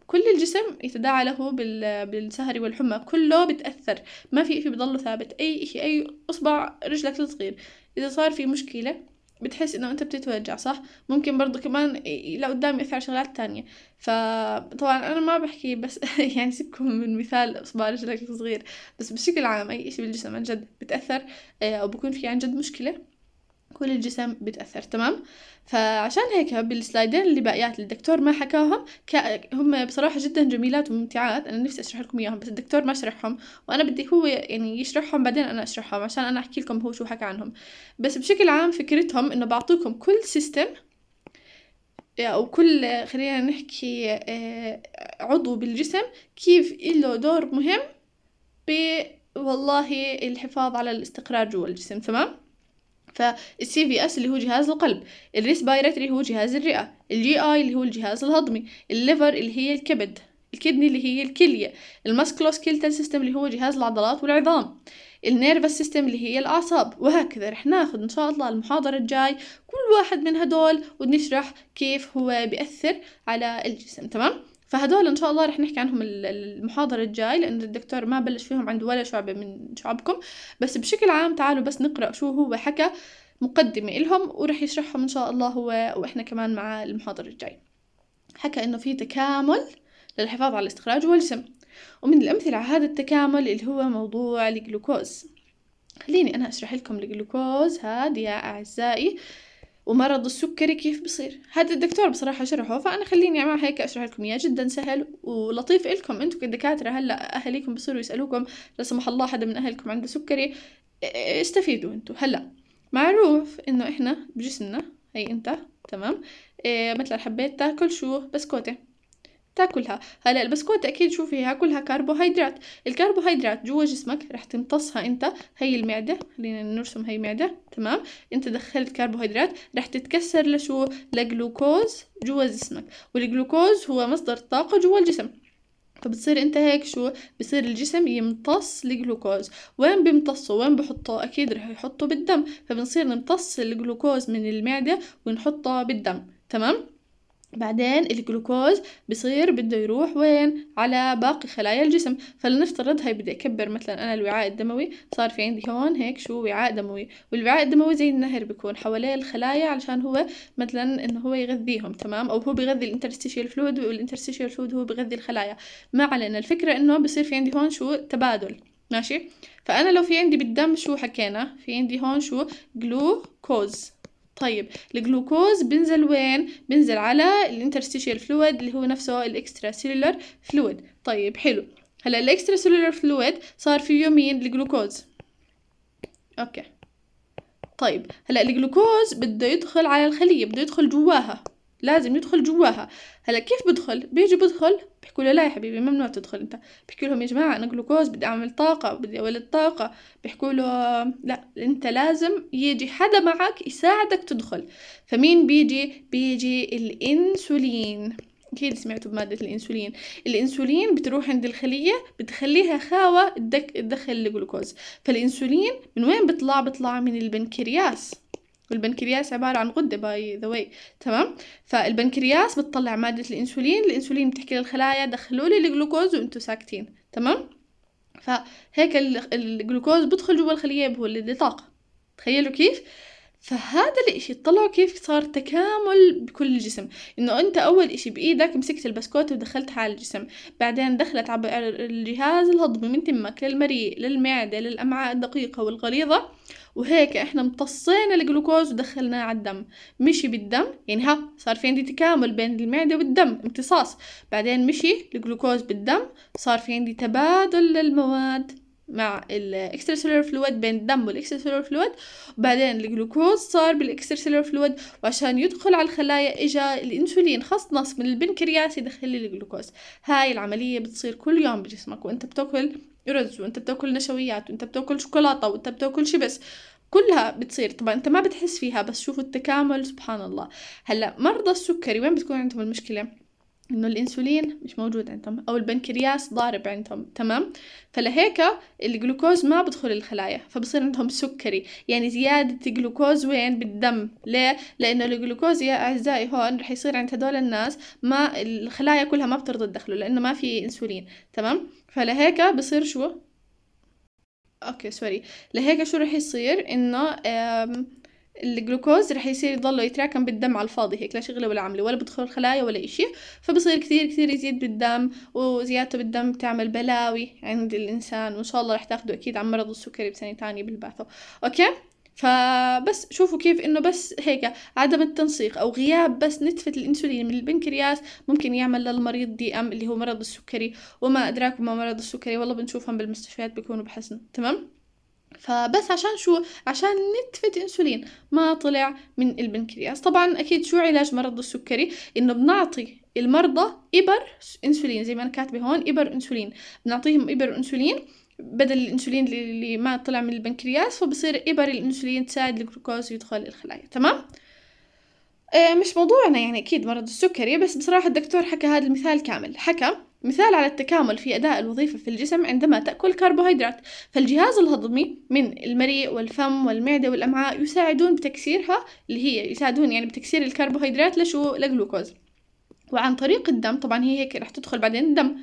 [SPEAKER 1] كل الجسم يتداعى له بالسهر والحمى كله بتأثر ما في إشي بضله ثابت أي إشي أي إصبع رجلك الصغير إذا صار في مشكلة بتحس انه انت بتتوجع صح ممكن برضو كمان لقدام يأثر اثر شغلات تانية فطبعا انا ما بحكي بس [laughs] يعني سيبكم من مثال اصبع رجلك الصغير بس بشكل عام اي اشي بالجسم عن جد بتأثر او آه، بكون في عن جد مشكلة كل الجسم بتأثر تمام فعشان هيك بالسلايدين اللي باقيات الدكتور ما حكاهم هم بصراحة جدا جميلات وممتعات أنا نفسي أشرح لكم إياهم بس الدكتور ما شرحهم وأنا بدي هو يعني يشرحهم بعدين أنا أشرحهم عشان أنا أحكي لكم هو شو حكى عنهم بس بشكل عام فكرتهم إنه بعطوكم كل سيستم آه، أو كل خلينا نحكي آه، عضو بالجسم كيف له دور مهم ب والله الحفاظ على الاستقرار جوا الجسم تمام فالسي في اس اللي هو جهاز القلب الريسبيراتري هو جهاز الرئة الجي اي اللي هو الجهاز الهضمي الليفر اللي هي الكبد الكدني اللي هي الكلية الماسكلوسكيلتال سيستم اللي هو جهاز العضلات والعظام النيرفس سيستم اللي هي الأعصاب وهكذا رح ناخذ إن شاء الله المحاضرة الجاي كل واحد من هدول ونشرح كيف هو بيأثر على الجسم تمام؟ فهدول ان شاء الله رح نحكي عنهم المحاضره الجاي لان الدكتور ما بلش فيهم عند ولا شعبه من شعبكم بس بشكل عام تعالوا بس نقرا شو هو حكى مقدمه إلهم ورح يشرحهم ان شاء الله هو واحنا كمان مع المحاضره الجاي حكى انه في تكامل للحفاظ على الاستخراج والجسم ومن الأمثلة على هذا التكامل اللي هو موضوع الجلوكوز خليني أنا أشرح لكم الجلوكوز هاد يا أعزائي ومرض السكري كيف بصير هذا الدكتور بصراحة شرحه فأنا خليني أعمل هيك أشرح لكم إياه جدا سهل ولطيف إلكم أنتم كدكاترة هلا أهاليكم بصيروا يسألوكم لا سمح الله حدا من أهلكم عنده سكري استفيدوا أنتم هلا معروف إنه إحنا بجسمنا هي أنت تمام إيه مثلا حبيت تاكل شو بسكوتة تاكلها هلا البسكوت اكيد شو فيها كلها كربوهيدرات الكربوهيدرات جوا جسمك رح تمتصها انت هي المعده خلينا نرسم هي معده تمام انت دخلت كربوهيدرات رح تتكسر لشو لجلوكوز جوا جسمك والجلوكوز هو مصدر الطاقه جوا الجسم فبتصير انت هيك شو بصير الجسم يمتص الجلوكوز وين بيمتصه وين بحطه اكيد رح يحطه بالدم فبنصير نمتص الجلوكوز من المعده ونحطه بالدم تمام بعدين الجلوكوز بصير بده يروح وين على باقي خلايا الجسم فلنفترض هاي بدي اكبر مثلا انا الوعاء الدموي صار في عندي هون هيك شو وعاء دموي والوعاء الدموي زي النهر بيكون حواليه الخلايا علشان هو مثلا انه هو يغذيهم تمام او هو بيغذي الانترستيشيال فلود والانترستيشيال فلود هو بيغذي الخلايا ما علينا الفكره انه بصير في عندي هون شو تبادل ماشي فانا لو في عندي بالدم شو حكينا في عندي هون شو جلوكوز طيب الجلوكوز بينزل وين بينزل على الانترستيشيال فلويد اللي هو نفسه الاكسترا سيلولر فلويد طيب حلو هلا الاكسترا سيلولر فلويد صار فيه مين الجلوكوز اوكي طيب هلا الجلوكوز بده يدخل على الخليه بده يدخل جواها لازم يدخل جواها هلا كيف بدخل بيجي بدخل بيحكوا له لا يا حبيبي ممنوع تدخل انت بحكي لهم يا جماعه انا جلوكوز بدي اعمل طاقه بدي اولد طاقه بيحكوا له لا انت لازم يجي حدا معك يساعدك تدخل فمين بيجي بيجي الانسولين اكيد سمعتوا بماده الانسولين الانسولين بتروح عند الخليه بتخليها خاوه تدخل الجلوكوز فالانسولين من وين بيطلع بيطلع من البنكرياس والبنكرياس عبارة عن غدة باي ذا واي تمام فالبنكرياس بتطلع مادة الانسولين الانسولين بتحكي للخلايا دخلوا لي الجلوكوز وانتوا ساكتين تمام فهيك الجلوكوز بدخل جوا الخلية بهو لي طاقة تخيلوا كيف فهذا الاشي طلعوا كيف صار تكامل بكل الجسم انه انت اول اشي بايدك مسكت البسكوت ودخلتها على الجسم بعدين دخلت عبر الجهاز الهضمي من تمك للمريء للمعدة للامعاء الدقيقة والغليظة وهيك احنا امتصينا الجلوكوز ودخلناه على الدم مشي بالدم يعني ها صار في عندي تكامل بين المعدة والدم امتصاص بعدين مشي الجلوكوز بالدم صار في عندي تبادل للمواد مع الاكستراسيلولر فلويد بين الدم والاكستراسيلولر فلويد وبعدين الجلوكوز صار بالاكستراسيلولر فلويد وعشان يدخل على الخلايا اجا الانسولين خص نص من البنكرياس يدخل لي الجلوكوز هاي العمليه بتصير كل يوم بجسمك وانت بتاكل رز وانت بتاكل نشويات وانت بتاكل شوكولاته وانت بتاكل شيبس كلها بتصير طبعا انت ما بتحس فيها بس شوفوا التكامل سبحان الله هلا مرضى السكري وين بتكون عندهم المشكله انه الانسولين مش موجود عندهم او البنكرياس ضارب عندهم تمام فلهيك الجلوكوز ما بدخل الخلايا فبصير عندهم سكري يعني زيادة جلوكوز وين بالدم ليه لانه الجلوكوز يا اعزائي هون رح يصير عند هدول الناس ما الخلايا كلها ما بترضى تدخله لانه ما في انسولين تمام فلهيك بصير شو اوكي سوري لهيك شو رح يصير انه الجلوكوز رح يصير يضله يتراكم بالدم على الفاضي هيك لا شغله ولا عمله ولا بدخل الخلايا ولا إشي فبصير كثير كثير يزيد بالدم وزيادته بالدم بتعمل بلاوي عند الإنسان وإن شاء الله رح تاخده أكيد عن مرض السكري بسنة ثانيه بالباثو أوكي فبس شوفوا كيف انه بس هيك عدم التنسيق او غياب بس نتفة الانسولين من البنكرياس ممكن يعمل للمريض دي ام اللي هو مرض السكري وما ادراك ما مرض السكري والله بنشوفهم بالمستشفيات بيكونوا بحسن تمام فبس عشان شو عشان نتفة انسولين ما طلع من البنكرياس طبعا اكيد شو علاج مرض السكري انه بنعطي المرضى ابر انسولين زي ما انا كاتبه هون ابر انسولين بنعطيهم ابر انسولين بدل الانسولين اللي ما طلع من البنكرياس فبصير ابر الانسولين تساعد الجلوكوز يدخل الخلايا تمام آه، مش موضوعنا يعني اكيد مرض السكري بس بصراحه الدكتور حكى هذا المثال كامل حكى مثال على التكامل في أداء الوظيفة في الجسم عندما تأكل كربوهيدرات فالجهاز الهضمي من المريء والفم والمعدة والأمعاء يساعدون بتكسيرها اللي هي يساعدون يعني بتكسير الكربوهيدرات لشو لجلوكوز وعن طريق الدم طبعا هي هيك رح تدخل بعدين الدم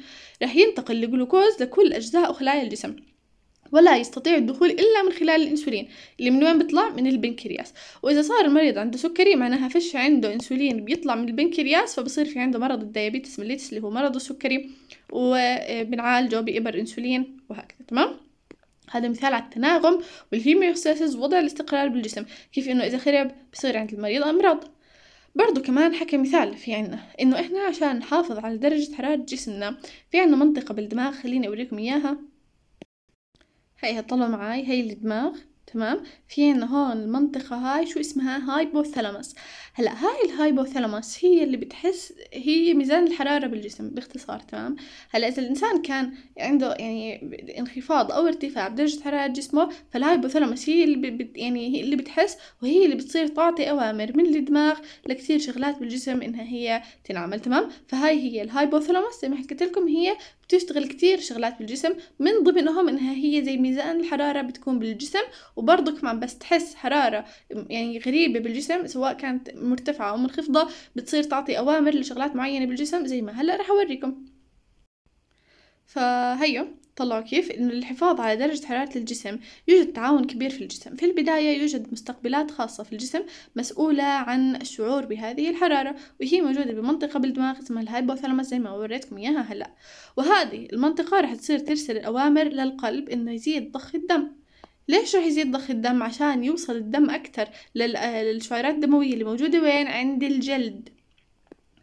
[SPEAKER 1] رح ينتقل الجلوكوز لكل أجزاء وخلايا الجسم ولا يستطيع الدخول إلا من خلال الأنسولين اللي من وين بيطلع؟ من البنكرياس وإذا صار المريض عنده سكري معناها فش عنده أنسولين بيطلع من البنكرياس فبصير في عنده مرض الديابيتس ميليتس اللي هو مرض السكري وبنعالجه آه، بإبر أنسولين وهكذا تمام؟ هذا مثال على التناغم والهيميوستاسيس وضع الاستقرار بالجسم كيف انه اذا خرب بصير عند المريض امراض برضو كمان حكى مثال في عنا انه احنا عشان نحافظ على درجة حرارة جسمنا في عنا منطقة بالدماغ خليني اوريكم اياها هيها طلعوا معاي هي الدماغ تمام في عنا هون المنطقة هاي شو اسمها هايبوثلامس هلا هاي الهايبوثالاموس هي اللي بتحس هي ميزان الحرارة بالجسم باختصار تمام هلا إذا الإنسان كان عنده يعني انخفاض أو ارتفاع بدرجة حرارة جسمه فالهايبوثالاموس هي اللي بت يعني هي اللي بتحس وهي اللي بتصير تعطي أوامر من الدماغ لكثير شغلات بالجسم إنها هي تنعمل تمام فهاي هي الهايبوثالاموس زي ما حكيت لكم هي بتشتغل كثير شغلات بالجسم من ضمنهم انها هي زي ميزان الحرارة بتكون بالجسم وبرضه كمان بس تحس حرارة يعني غريبة بالجسم سواء كانت مرتفعه او منخفضه بتصير تعطي اوامر لشغلات معينه بالجسم زي ما هلا رح اوريكم فهيو طلعوا كيف إنه الحفاظ على درجة حرارة الجسم يوجد تعاون كبير في الجسم في البداية يوجد مستقبلات خاصة في الجسم مسؤولة عن الشعور بهذه الحرارة وهي موجودة بمنطقة بالدماغ اسمها الهايبوثالاموس زي ما وريتكم إياها هلأ وهذه المنطقة رح تصير ترسل الأوامر للقلب إنه يزيد ضخ الدم ليش رح يزيد ضخ الدم عشان يوصل الدم اكثر آه، للشعيرات الدموية اللي موجودة وين عند الجلد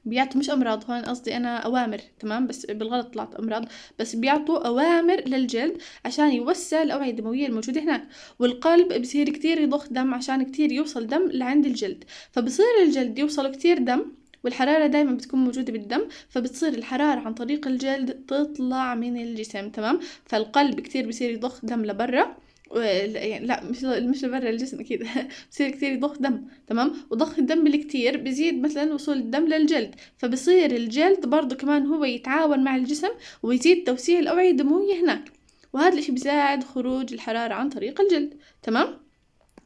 [SPEAKER 1] بيعطوا مش امراض هون قصدي انا اوامر تمام بس بالغلط طلعت امراض بس بيعطوا اوامر للجلد عشان يوسع الاوعيه الدمويه الموجوده هناك والقلب بصير كتير يضخ دم عشان كتير يوصل دم لعند الجلد فبصير الجلد يوصل كتير دم والحرارة دايما بتكون موجودة بالدم فبتصير الحرارة عن طريق الجلد تطلع من الجسم تمام فالقلب كتير بصير يضخ دم لبرا لا مش مش لبرا الجسم اكيد [laughs] بصير كتير يضخ دم تمام وضخ الدم الكتير بزيد مثلا وصول الدم للجلد فبصير الجلد برضه كمان هو يتعاون مع الجسم ويزيد توسيع الاوعيه الدمويه هناك وهذا الاشي بيساعد خروج الحراره عن طريق الجلد تمام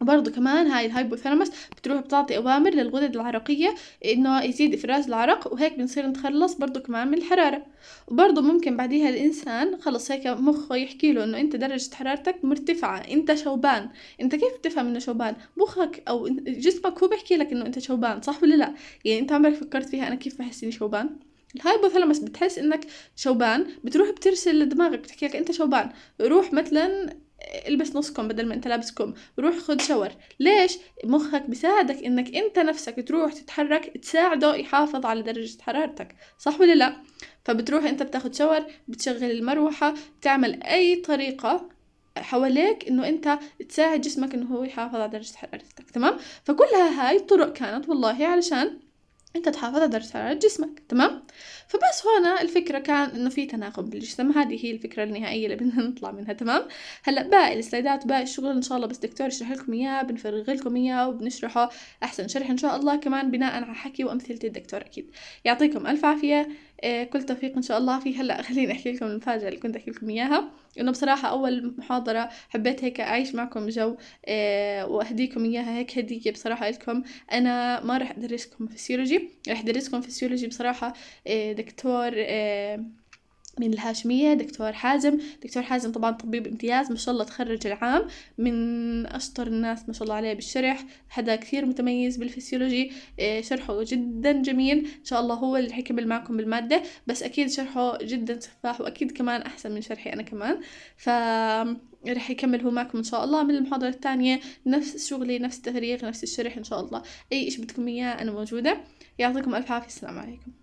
[SPEAKER 1] وبرضه كمان هاي الهايبوثالامس بتروح بتعطي أوامر للغدد العرقية إنه يزيد إفراز العرق وهيك بنصير نتخلص برضه كمان من الحرارة وبرضه ممكن بعديها الإنسان خلص هيك مخه يحكي له إنه أنت درجة حرارتك مرتفعة أنت شوبان أنت كيف بتفهم إنه شوبان مخك أو جسمك هو بيحكي لك إنه أنت شوبان صح ولا لا يعني أنت عمرك فكرت فيها أنا كيف بحس إني شوبان الهايبوثالاموس بتحس انك شوبان بتروح بترسل لدماغك بتحكي لك انت شوبان روح مثلا البس نصكم بدل ما انت لابسكم روح خد شاور ليش مخك بيساعدك انك انت نفسك تروح تتحرك تساعده يحافظ على درجة حرارتك صح ولا لا فبتروح انت بتاخد شاور بتشغل المروحة بتعمل اي طريقة حواليك انه انت تساعد جسمك انه هو يحافظ على درجة حرارتك تمام فكلها هاي الطرق كانت والله علشان انت تحافظ على درجة حرارة جسمك تمام فبس هنا الفكرة كان انه في تناغم بالجسم هذه هي الفكرة النهائية اللي [laughs] بدنا نطلع منها تمام هلا باقي السلايدات باقي الشغل ان شاء الله بس دكتور يشرح لكم اياه بنفرغ لكم اياه وبنشرحه احسن شرح ان شاء الله كمان بناء على حكي وامثلة الدكتور اكيد يعطيكم الف عافية إيه، كل توفيق ان شاء الله في هلا [laughs] خليني احكي لكم المفاجاه اللي كنت احكي لكم اياها انه بصراحه اول محاضره حبيت هيك اعيش معكم جو إيه، واهديكم اياها هيك هديه بصراحه لكم انا ما راح ادرسكم فسيولوجي راح ادرسكم فسيولوجي بصراحه إيه، دكتور من الهاشمية دكتور حازم دكتور حازم طبعا طبيب امتياز ما شاء الله تخرج العام من أشطر الناس ما شاء الله عليه بالشرح حدا كثير متميز بالفسيولوجي آه، شرحه جدا جميل إن شاء الله هو اللي حيكمل معكم بالمادة بس أكيد شرحه جدا سفاح وأكيد كمان أحسن من شرحي أنا كمان ف رح يكمل هو معكم ان شاء الله من المحاضرة الثانية نفس شغلي نفس التفريغ نفس الشرح ان شاء الله اي اشي بدكم اياه انا موجودة يعطيكم الف عافية السلام عليكم